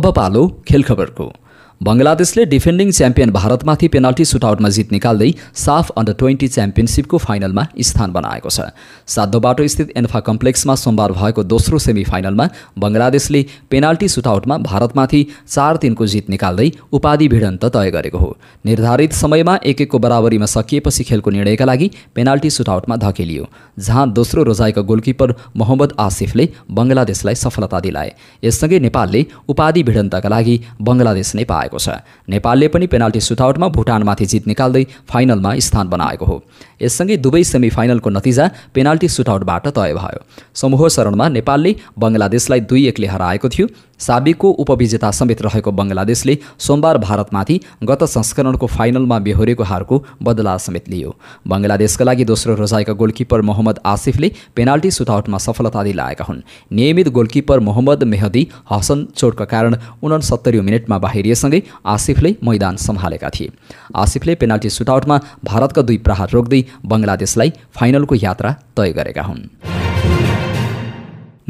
अब पालो खेल खबरको बङ्गलादेशले डिफेन्डिङ च्याम्पियन भारतमाथि पेनाल्टी सुटआउटमा जित निकाल्दै साफ अन्डर ट्वेन्टी च्याम्पियनसिपको फाइनलमा स्थान बनाएको छ बाटो स्थित एन्फा कम्प्लेक्समा सोमबार भएको दोस्रो सेमी फाइनलमा बङ्गलादेशले पेनाल्टी सुटआउटमा भारतमाथि चार तिनको जित निकाल्दै उपाधि भिडन्त तय गरेको हो निर्धारित समयमा एक एकको बराबरीमा सकिएपछि खेलको निर्णयका लागि पेनाल्टी सुटआउटमा धकेलियो जहाँ दोस्रो रोजाइका गोलकिपर मोहम्मद आसिफले बङ्गलादेशलाई सफलता दिलाए यससँगै नेपालले उपाधि भिडन्तका लागि बङ्गलादेश नै पाए बनाएको छ नेपालले पनि पेनाल्टी सुटआउटमा भुटानमाथि जित निकाल्दै फाइनलमा स्थान बनाएको हो यससँगै दुवै सेमी फाइनलको नतिजा पेनाल्टी सुटआउटबाट तय भयो समूह चरणमा नेपालले बङ्गलादेशलाई दुई एकले हराएको थियो साबिकको उपविजेता समेत रहेको बङ्गलादेशले सोमबार भारतमाथि गत संस्करणको फाइनलमा बेहोरेको हारको बदला समेत लियो बङ्गलादेशका लागि दोस्रो रोजाइका गोलकिपर मोहम्मद आसिफले पेनाल्टी सुटआउटमा सफलता दिलाएका हुन् नियमित गोलकिपर मोहम्मद मेहदी हसन चोटका कारण उनसत्तरी मिनटमा बाहिरिएसँगै गर्दै आसिफले मैदान सम्हालेका थिए आसिफले पेनाल्टी सुटआउटमा भारतका दुई प्रहार रोक्दै बङ्गलादेशलाई फाइनलको यात्रा तय गरेका हुन्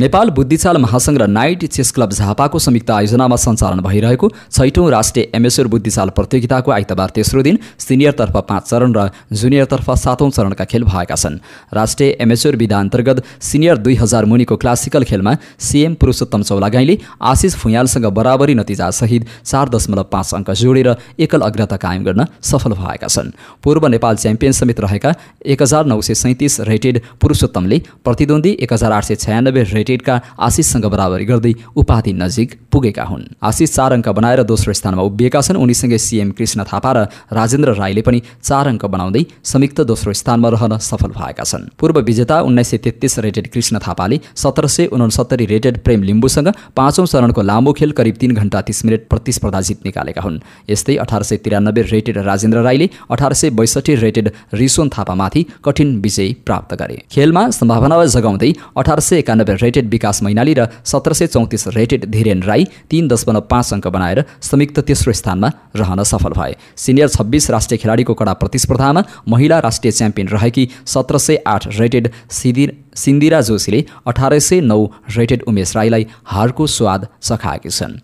नेपाल बुद्धिचाल महासङ्घ र नाइट चेस क्लब झापाको संयुक्त आयोजनामा सञ्चालन भइरहेको छैटौँ राष्ट्रिय एमेश्वर बुद्धिचाल प्रतियोगिताको आइतबार तेस्रो दिन सिनियरतर्फ पाँच चरण र जुनियरतर्फ सातौँ चरणका खेल भएका छन् राष्ट्रिय एमेश्वर विधा अन्तर्गत सिनियर दुई हजार मुनिको क्लासिकल खेलमा सिएम पुरुषोत्तम चौलागाईले आशिष फुयालसँग बराबरी नतिजासहित चार दशमलव पाँच अङ्क जोडेर एकल अग्रता कायम गर्न सफल भएका छन् पूर्व नेपाल च्याम्पियन समेत रहेका एक हजार नौ सय सैँतिस रेटेड पुरुषोत्तमले प्रतिद्वन्दी एक हजार आठ सय छयानब्बे रेटेड युनाइटेडका आशिषसँग बराबरी गर्दै उपाधि नजिक पुगेका हुन् आशिष चार अङ्क बनाएर दोस्रो स्थानमा उभिएका छन् उनीसँगै सिएम कृष्ण थापा र राजेन्द्र राईले पनि चार अङ्क बनाउँदै संयुक्त दोस्रो स्थानमा रहन सफल भएका छन् पूर्व विजेता उन्नाइस सय तेत्तिस रेटेड कृष्ण थापाले सत्र सय उनसत्तरी रेटेड प्रेम लिम्बूसँग पाँचौं चरणको लामो खेल करिब तीन घण्टा तिस मिनट प्रतिस्पर्धा जित निकालेका हुन् यस्तै अठार सय तिरानब्बे रेटेड राजेन्द्र राईले अठार सय बैसठी रेटेड रिसोन थापामाथि कठिन विजय प्राप्त गरे खेलमा सम्भावना जगाउँदै अठार सय एकानब्बे रेटेड विकास मैनाली र सत्र सय चौतिस रेटेड धीरेन राई तीन दशमलव पाँच अङ्क बनाएर संयुक्त तेस्रो स्थानमा रहन सफल भए सिनियर छब्बिस राष्ट्रिय खेलाडीको कडा प्रतिस्पर्धामा महिला राष्ट्रिय च्याम्पियन रहेकी सत्र सय आठ रेटेड सिदिर सिन्दिरा जोशीले अठार सय नौ रेटेड उमेश राईलाई हारको स्वाद सखाएकी छन्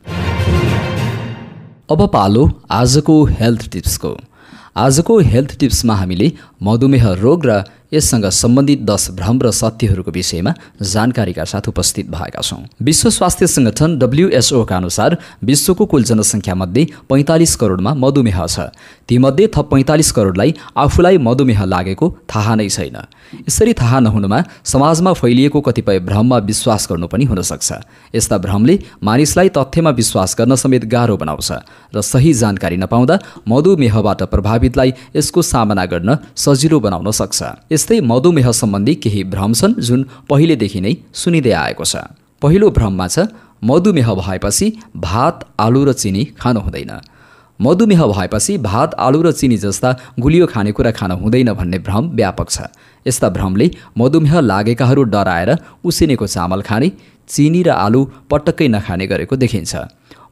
अब पालो आजको हेल्थ टिप्सको आजको हेल्थ टिप्समा हामीले मधुमेह रोग र यससँग सम्बन्धित दस भ्रम र सत्यहरूको विषयमा जानकारीका साथ उपस्थित भएका छौँ विश्व स्वास्थ्य सङ्गठन डब्ल्युएसओका अनुसार विश्वको कुल जनसङ्ख्यामध्ये पैँतालिस करोडमा मधुमेह छ तीमध्ये थप पैँतालिस करोडलाई आफूलाई मधुमेह लागेको थाहा नै छैन यसरी थाहा नहुनुमा समाजमा फैलिएको कतिपय भ्रममा विश्वास गर्नु पनि हुनसक्छ यस्ता भ्रमले मानिसलाई तथ्यमा विश्वास गर्न समेत गाह्रो बनाउँछ र सही जानकारी नपाउँदा मधुमेहबाट प्रभावितलाई यसको सामना गर्न सजिलो बनाउन सक्छ यस्तै मधुमेह सम्बन्धी केही भ्रम छन् जुन पहिलेदेखि नै सुनिँदै आएको छ पहिलो भ्रममा छ मधुमेह भएपछि भात आलु र चिनी खानु हुँदैन मधुमेह भएपछि भात आलु र चिनी जस्ता गुलियो खानेकुरा खानु हुँदैन भन्ने भ्रम व्यापक छ यस्ता भ्रमले मधुमेह लागेकाहरू डराएर उसिनेको चामल खाने चिनी र आलु पटक्कै नखाने गरेको देखिन्छ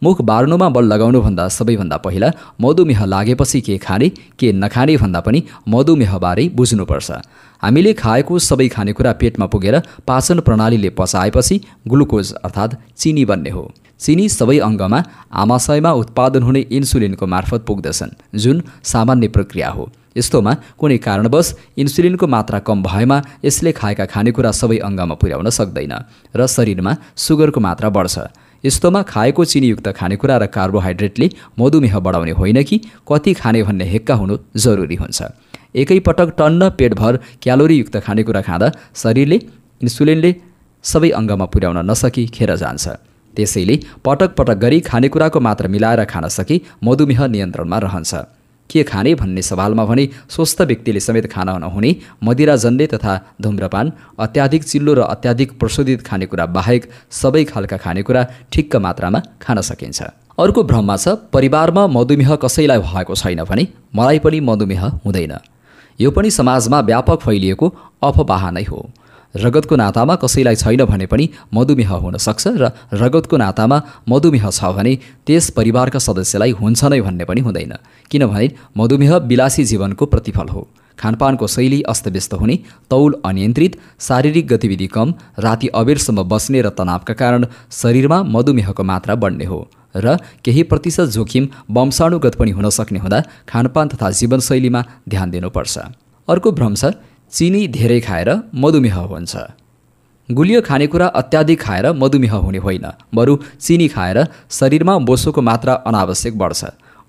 मुख बार्नुमा बल लगाउनुभन्दा सबैभन्दा पहिला मधुमेह लागेपछि के खाने के नखाने भन्दा पनि मधुमेहबारे बुझ्नुपर्छ हामीले खाएको सबै खानेकुरा पेटमा पुगेर पाचन प्रणालीले पचाएपछि ग्लुकोज अर्थात् चिनी बन्ने हो चिनी सबै अङ्गमा आमाशयमा उत्पादन हुने इन्सुलिनको मार्फत पुग्दछन् जुन सामान्य प्रक्रिया हो यस्तोमा कुनै कारणवश इन्सुलिनको मात्रा कम भएमा यसले खाएका खानेकुरा सबै अङ्गमा पुर्याउन सक्दैन र शरीरमा सुगरको मात्रा बढ्छ यस्तोमा खाएको चिनीयुक्त खानेकुरा र कार्बोहाइड्रेटले मधुमेह बढाउने होइन कि कति खाने भन्ने हेक्का हुनु जरुरी हुन्छ एकैपटक टन्न पेटभर क्यालोरीयुक्त खानेकुरा खाँदा शरीरले इन्सुलिनले सबै अङ्गमा पुर्याउन नसकी खेर जान्छ त्यसैले पटक पटक गरी खानेकुराको मात्रा मिलाएर खान सके मधुमेह नियन्त्रणमा रहन्छ के खाने भन्ने सवालमा भने स्वस्थ व्यक्तिले समेत खान नहुने मदिराजनले तथा धुम्रपान अत्याधिक चिल्लो र अत्याधिक प्रशोधित खानेकुरा बाहेक सबै खालका खानेकुरा ठिक्क मात्रामा खान सकिन्छ अर्को भ्रममा छ परिवारमा मधुमेह कसैलाई भएको छैन भने मलाई पनि मधुमेह हुँदैन यो पनि समाजमा व्यापक फैलिएको अफवाह नै हो रगतको नातामा कसैलाई छैन भने पनि मधुमेह हुनसक्छ र रगतको नातामा मधुमेह छ भने त्यस परिवारका सदस्यलाई हुन्छ नै भन्ने पनि हुँदैन किनभने मधुमेह विलासी जीवनको प्रतिफल हो खानपानको शैली अस्तव्यस्त हुने तौल अनियन्त्रित शारीरिक गतिविधि कम राति अबेरसम्म बस्ने र तनावका कारण शरीरमा मधुमेहको मात्रा बढ्ने हो र केही प्रतिशत जोखिम वंशाणुगत पनि हुन सक्ने हुँदा खानपान तथा जीवनशैलीमा ध्यान दिनुपर्छ अर्को भ्रम छ चिनी धेरै खाएर मधुमेह हुन्छ गुलियो खानेकुरा अत्याधिक खाएर मधुमेह हुने होइन बरु चिनी खाएर शरीरमा बोसोको मात्रा अनावश्यक बढ्छ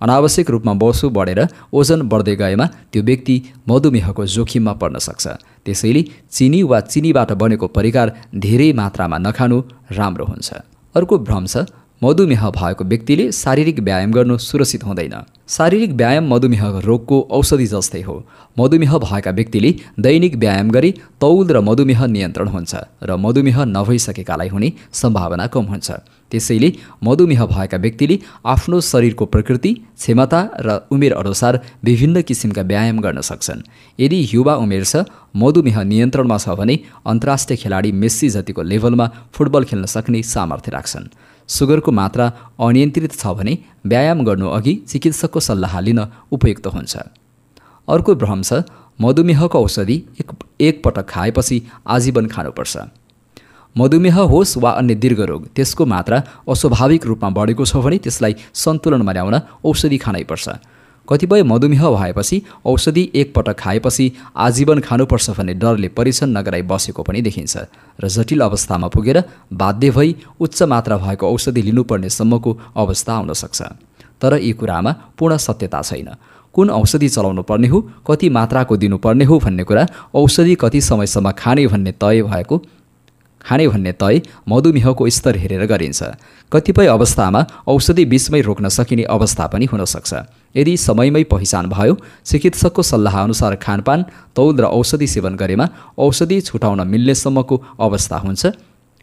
अनावश्यक रूपमा बोसो बढेर ओजन बढ्दै गएमा त्यो व्यक्ति मधुमेहको जोखिममा पर्न सक्छ त्यसैले चिनी वा चिनीबाट बनेको परिकार धेरै मात्रामा नखानु राम्रो हुन्छ अर्को भ्रम छ मधुमेह भएको व्यक्तिले शारीरिक व्यायाम गर्नु सुरक्षित हुँदैन शारीरिक व्यायाम मधुमेह रोगको औषधि जस्तै हो मधुमेह भएका व्यक्तिले दैनिक व्यायाम गरी तौल र मधुमेह नियन्त्रण हुन्छ र मधुमेह नभइसकेकालाई हुने सम्भावना कम हुन्छ त्यसैले मधुमेह भएका व्यक्तिले आफ्नो शरीरको प्रकृति क्षमता र उमेर अनुसार विभिन्न किसिमका व्यायाम गर्न सक्छन् यदि युवा उमेर छ मधुमेह नियन्त्रणमा छ भने अन्तर्राष्ट्रिय खेलाडी मेस्सी जतिको लेभलमा फुटबल खेल्न सक्ने सामर्थ्य राख्छन् सुगरको मात्रा अनियन्त्रित छ भने व्यायाम गर्नु अघि चिकित्सकको सल्लाह लिन उपयुक्त हुन्छ अर्को भ्रम छ मधुमेहको औषधि एक एकपटक खाएपछि आजीवन खानुपर्छ मधुमेह होस् वा अन्य दीर्घ रोग त्यसको मात्रा अस्वाभाविक रूपमा बढेको छ भने त्यसलाई सन्तुलनमा ल्याउन औषधि खानैपर्छ कतिपय मधुमेह भएपछि औषधि एकपटक खाएपछि आजीवन खानुपर्छ भन्ने डरले परीक्षण नगराई बसेको पनि देखिन्छ र जटिल अवस्थामा पुगेर बाध्य भई उच्च मात्रा भएको औषधि लिनुपर्नेसम्मको अवस्था आउन सक्छ तर यी कुरामा पूर्ण सत्यता छैन कुन औषधि चलाउनु पर्ने हो कति मात्राको दिनुपर्ने हो भन्ने कुरा औषधि कति समयसम्म खाने भन्ने तय भएको खाने भन्ने तय मधुमेहको स्तर हेरेर गरिन्छ कतिपय अवस्थामा औषधि बिचमै रोक्न सकिने अवस्था पनि हुनसक्छ यदि समयमै पहिचान भयो चिकित्सकको सल्लाहअनुसार खानपान तौल र औषधि सेवन गरेमा औषधि छुटाउन मिल्नेसम्मको अवस्था हुन्छ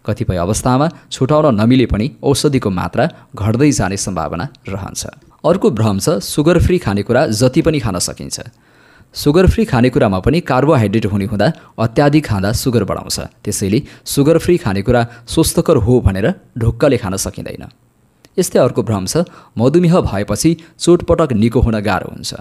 कतिपय अवस्थामा छुटाउन नमिले पनि औषधिको मात्रा घट्दै जाने सम्भावना रहन्छ अर्को भ्रम छ सुगर फ्री खानेकुरा जति पनि खान सकिन्छ सुगर फ्री खानेकुरामा पनि कार्बोहाइड्रेट हुने हुँदा अत्याधिक खाँदा सुगर बढाउँछ त्यसैले सुगर फ्री खानेकुरा स्वस्थकर हो भनेर ढुक्कले खान सकिँदैन यस्तै अर्को भ्रम छ मधुमेह भएपछि चोटपटक निको हुन गाह्रो हुन्छ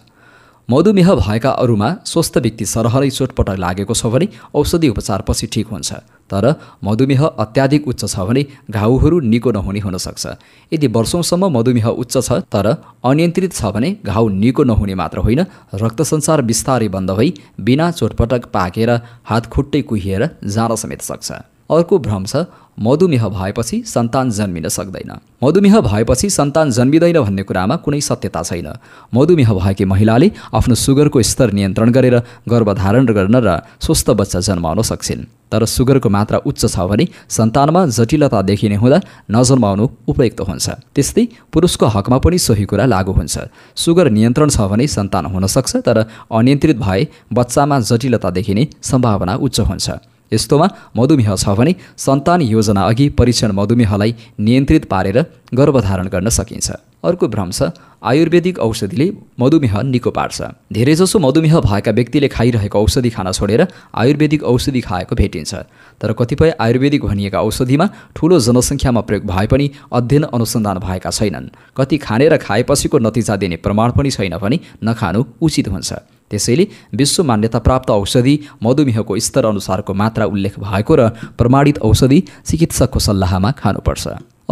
मधुमेह भएका अरूमा स्वस्थ व्यक्ति सरहरै चोटपटक लागेको छ भने औषधि उपचारपछि ठिक हुन्छ तर मधुमेह अत्याधिक उच्च छ भने घाउहरू निको नहुने हुनसक्छ यदि वर्षौँसम्म मधुमेह उच्च छ तर अनियन्त्रित छ भने घाउ निको नहुने मात्र होइन रक्त संसार बिस्तारै बन्द भई बिना चोटपटक पाकेर हात खुट्टै कुहिएर जान समेत सक्छ अर्को भ्रम छ मधुमेह भएपछि सन्तान जन्मिन सक्दैन मधुमेह भएपछि सन्तान जन्मिँदैन भन्ने कुरामा कुनै सत्यता छैन मधुमेह भएकी महिलाले आफ्नो सुगरको स्तर नियन्त्रण गरेर गर्भधारण गर्न र स्वस्थ बच्चा जन्माउन सक्छिन् तर सुगरको मात्रा उच्च छ भने सन्तानमा जटिलता देखिने हुँदा नजन्माउनु उपयुक्त हुन्छ त्यस्तै पुरुषको हकमा पनि सोही कुरा लागू हुन्छ सुगर नियन्त्रण छ भने सन्तान हुनसक्छ तर अनियन्त्रित भए बच्चामा जटिलता देखिने सम्भावना उच्च हुन्छ यस्तोमा मधुमेह छ भने सन्तान योजना अघि परीक्षण मधुमेहलाई नियन्त्रित पारेर गर्भधारण गर्न सकिन्छ अर्को भ्रम छ आयुर्वेदिक औषधिले मधुमेह निको पार्छ धेरैजसो मधुमेह भएका व्यक्तिले खाइरहेको औषधि खान छोडेर आयुर्वेदिक औषधि खाएको भेटिन्छ तर कतिपय आयुर्वेदिक भनिएका औषधिमा ठुलो जनसङ्ख्यामा प्रयोग भए पनि अध्ययन अनुसन्धान भएका छैनन् कति खाने र खाएपछिको नतिजा दिने प्रमाण पनि छैन भने नखानु उचित हुन्छ त्यसैले विश्व मान्यता प्राप्त औषधि मधुमेहको स्तर अनुसारको मात्रा उल्लेख भएको र प्रमाणित औषधि चिकित्सकको सल्लाहमा खानुपर्छ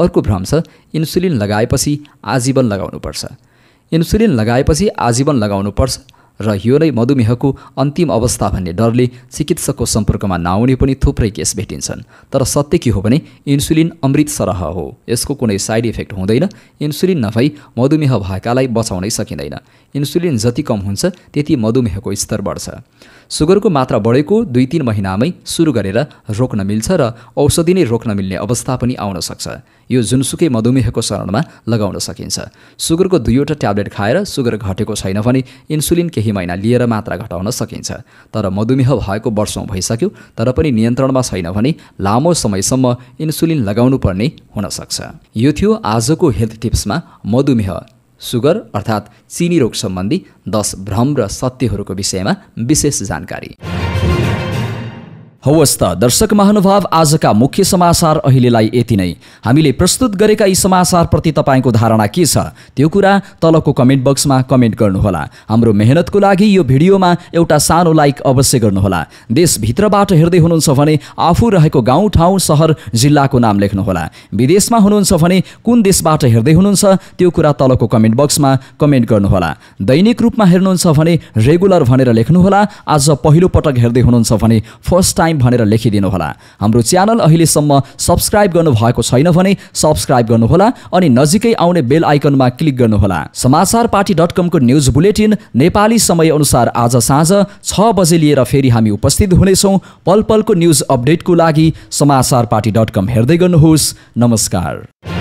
अर्को भ्रम छ इन्सुलिन लगाएपछि आजीवन लगाउनुपर्छ इन्सुलिन लगाएपछि आजीवन लगाउनुपर्छ र यो नै मधुमेहको अन्तिम अवस्था भन्ने डरले चिकित्सकको सम्पर्कमा नआउने पनि थुप्रै केस भेटिन्छन् तर सत्य के हो भने इन्सुलिन अमृत सरह हो यसको कुनै साइड इफेक्ट हुँदैन इन्सुलिन नभई मधुमेह भएकालाई बचाउनै सकिँदैन इन्सुलिन जति कम हुन्छ त्यति मधुमेहको स्तर बढ्छ सुगरको मात्रा बढेको दुई तिन महिनामै सुरु गरेर रोक्न मिल्छ र औषधि नै रोक्न मिल्ने अवस्था पनि आउन सक्छ यो जुनसुकै मधुमेहको शरणमा लगाउन सकिन्छ सुगरको दुईवटा ट्याब्लेट खाएर सुगर घटेको छैन भने इन्सुलिन केही महिना लिएर मात्रा घटाउन सकिन्छ तर मधुमेह भएको वर्षौँ भइसक्यो तर पनि नियन्त्रणमा छैन भने लामो समयसम्म इन्सुलिन लगाउनुपर्ने हुनसक्छ यो थियो आजको हेल्थ टिप्समा मधुमेह सुगर अर्थात् चिनी रोग सम्बन्धी दस भ्रम र सत्यहरूको विषयमा विशेष जानकारी हवस् त दर्शक महानुभाव आजका मुख्य समाचार अहिलेलाई यति नै हामीले प्रस्तुत गरेका यी समाचारप्रति तपाईँको धारणा के छ त्यो कुरा तलको कमेन्ट बक्समा कमेन्ट गर्नुहोला हाम्रो मेहनतको लागि यो भिडियोमा एउटा सानो लाइक अवश्य गर्नुहोला देशभित्रबाट हेर्दै हुनुहुन्छ भने आफू रहेको गाउँ ठाउँ सहर जिल्लाको नाम लेख्नुहोला विदेशमा हुनुहुन्छ भने कुन देशबाट हेर्दै हुनुहुन्छ त्यो कुरा तलको कमेन्ट बक्समा कमेन्ट गर्नुहोला दैनिक रूपमा हेर्नुहुन्छ भने रेगुलर भनेर लेख्नुहोला आज पहिलो पटक हेर्दै हुनुहुन्छ भने फर्स्ट टाइम टाइम भनेर लेखिदिनुहोला हाम्रो च्यानल अहिलेसम्म सब्सक्राइब गर्नुभएको छैन भने सब्सक्राइब गर्नुहोला अनि नजिकै आउने बेल आइकनमा क्लिक गर्नुहोला समाचार पार्टी डट कमको न्युज बुलेटिन नेपाली समयअनुसार आज साँझ छ बजे लिएर फेरि हामी उपस्थित हुनेछौँ पल पलको न्युज अपडेटको लागि समाचार पार्टी डट कम हेर्दै गर्नुहोस् नमस्कार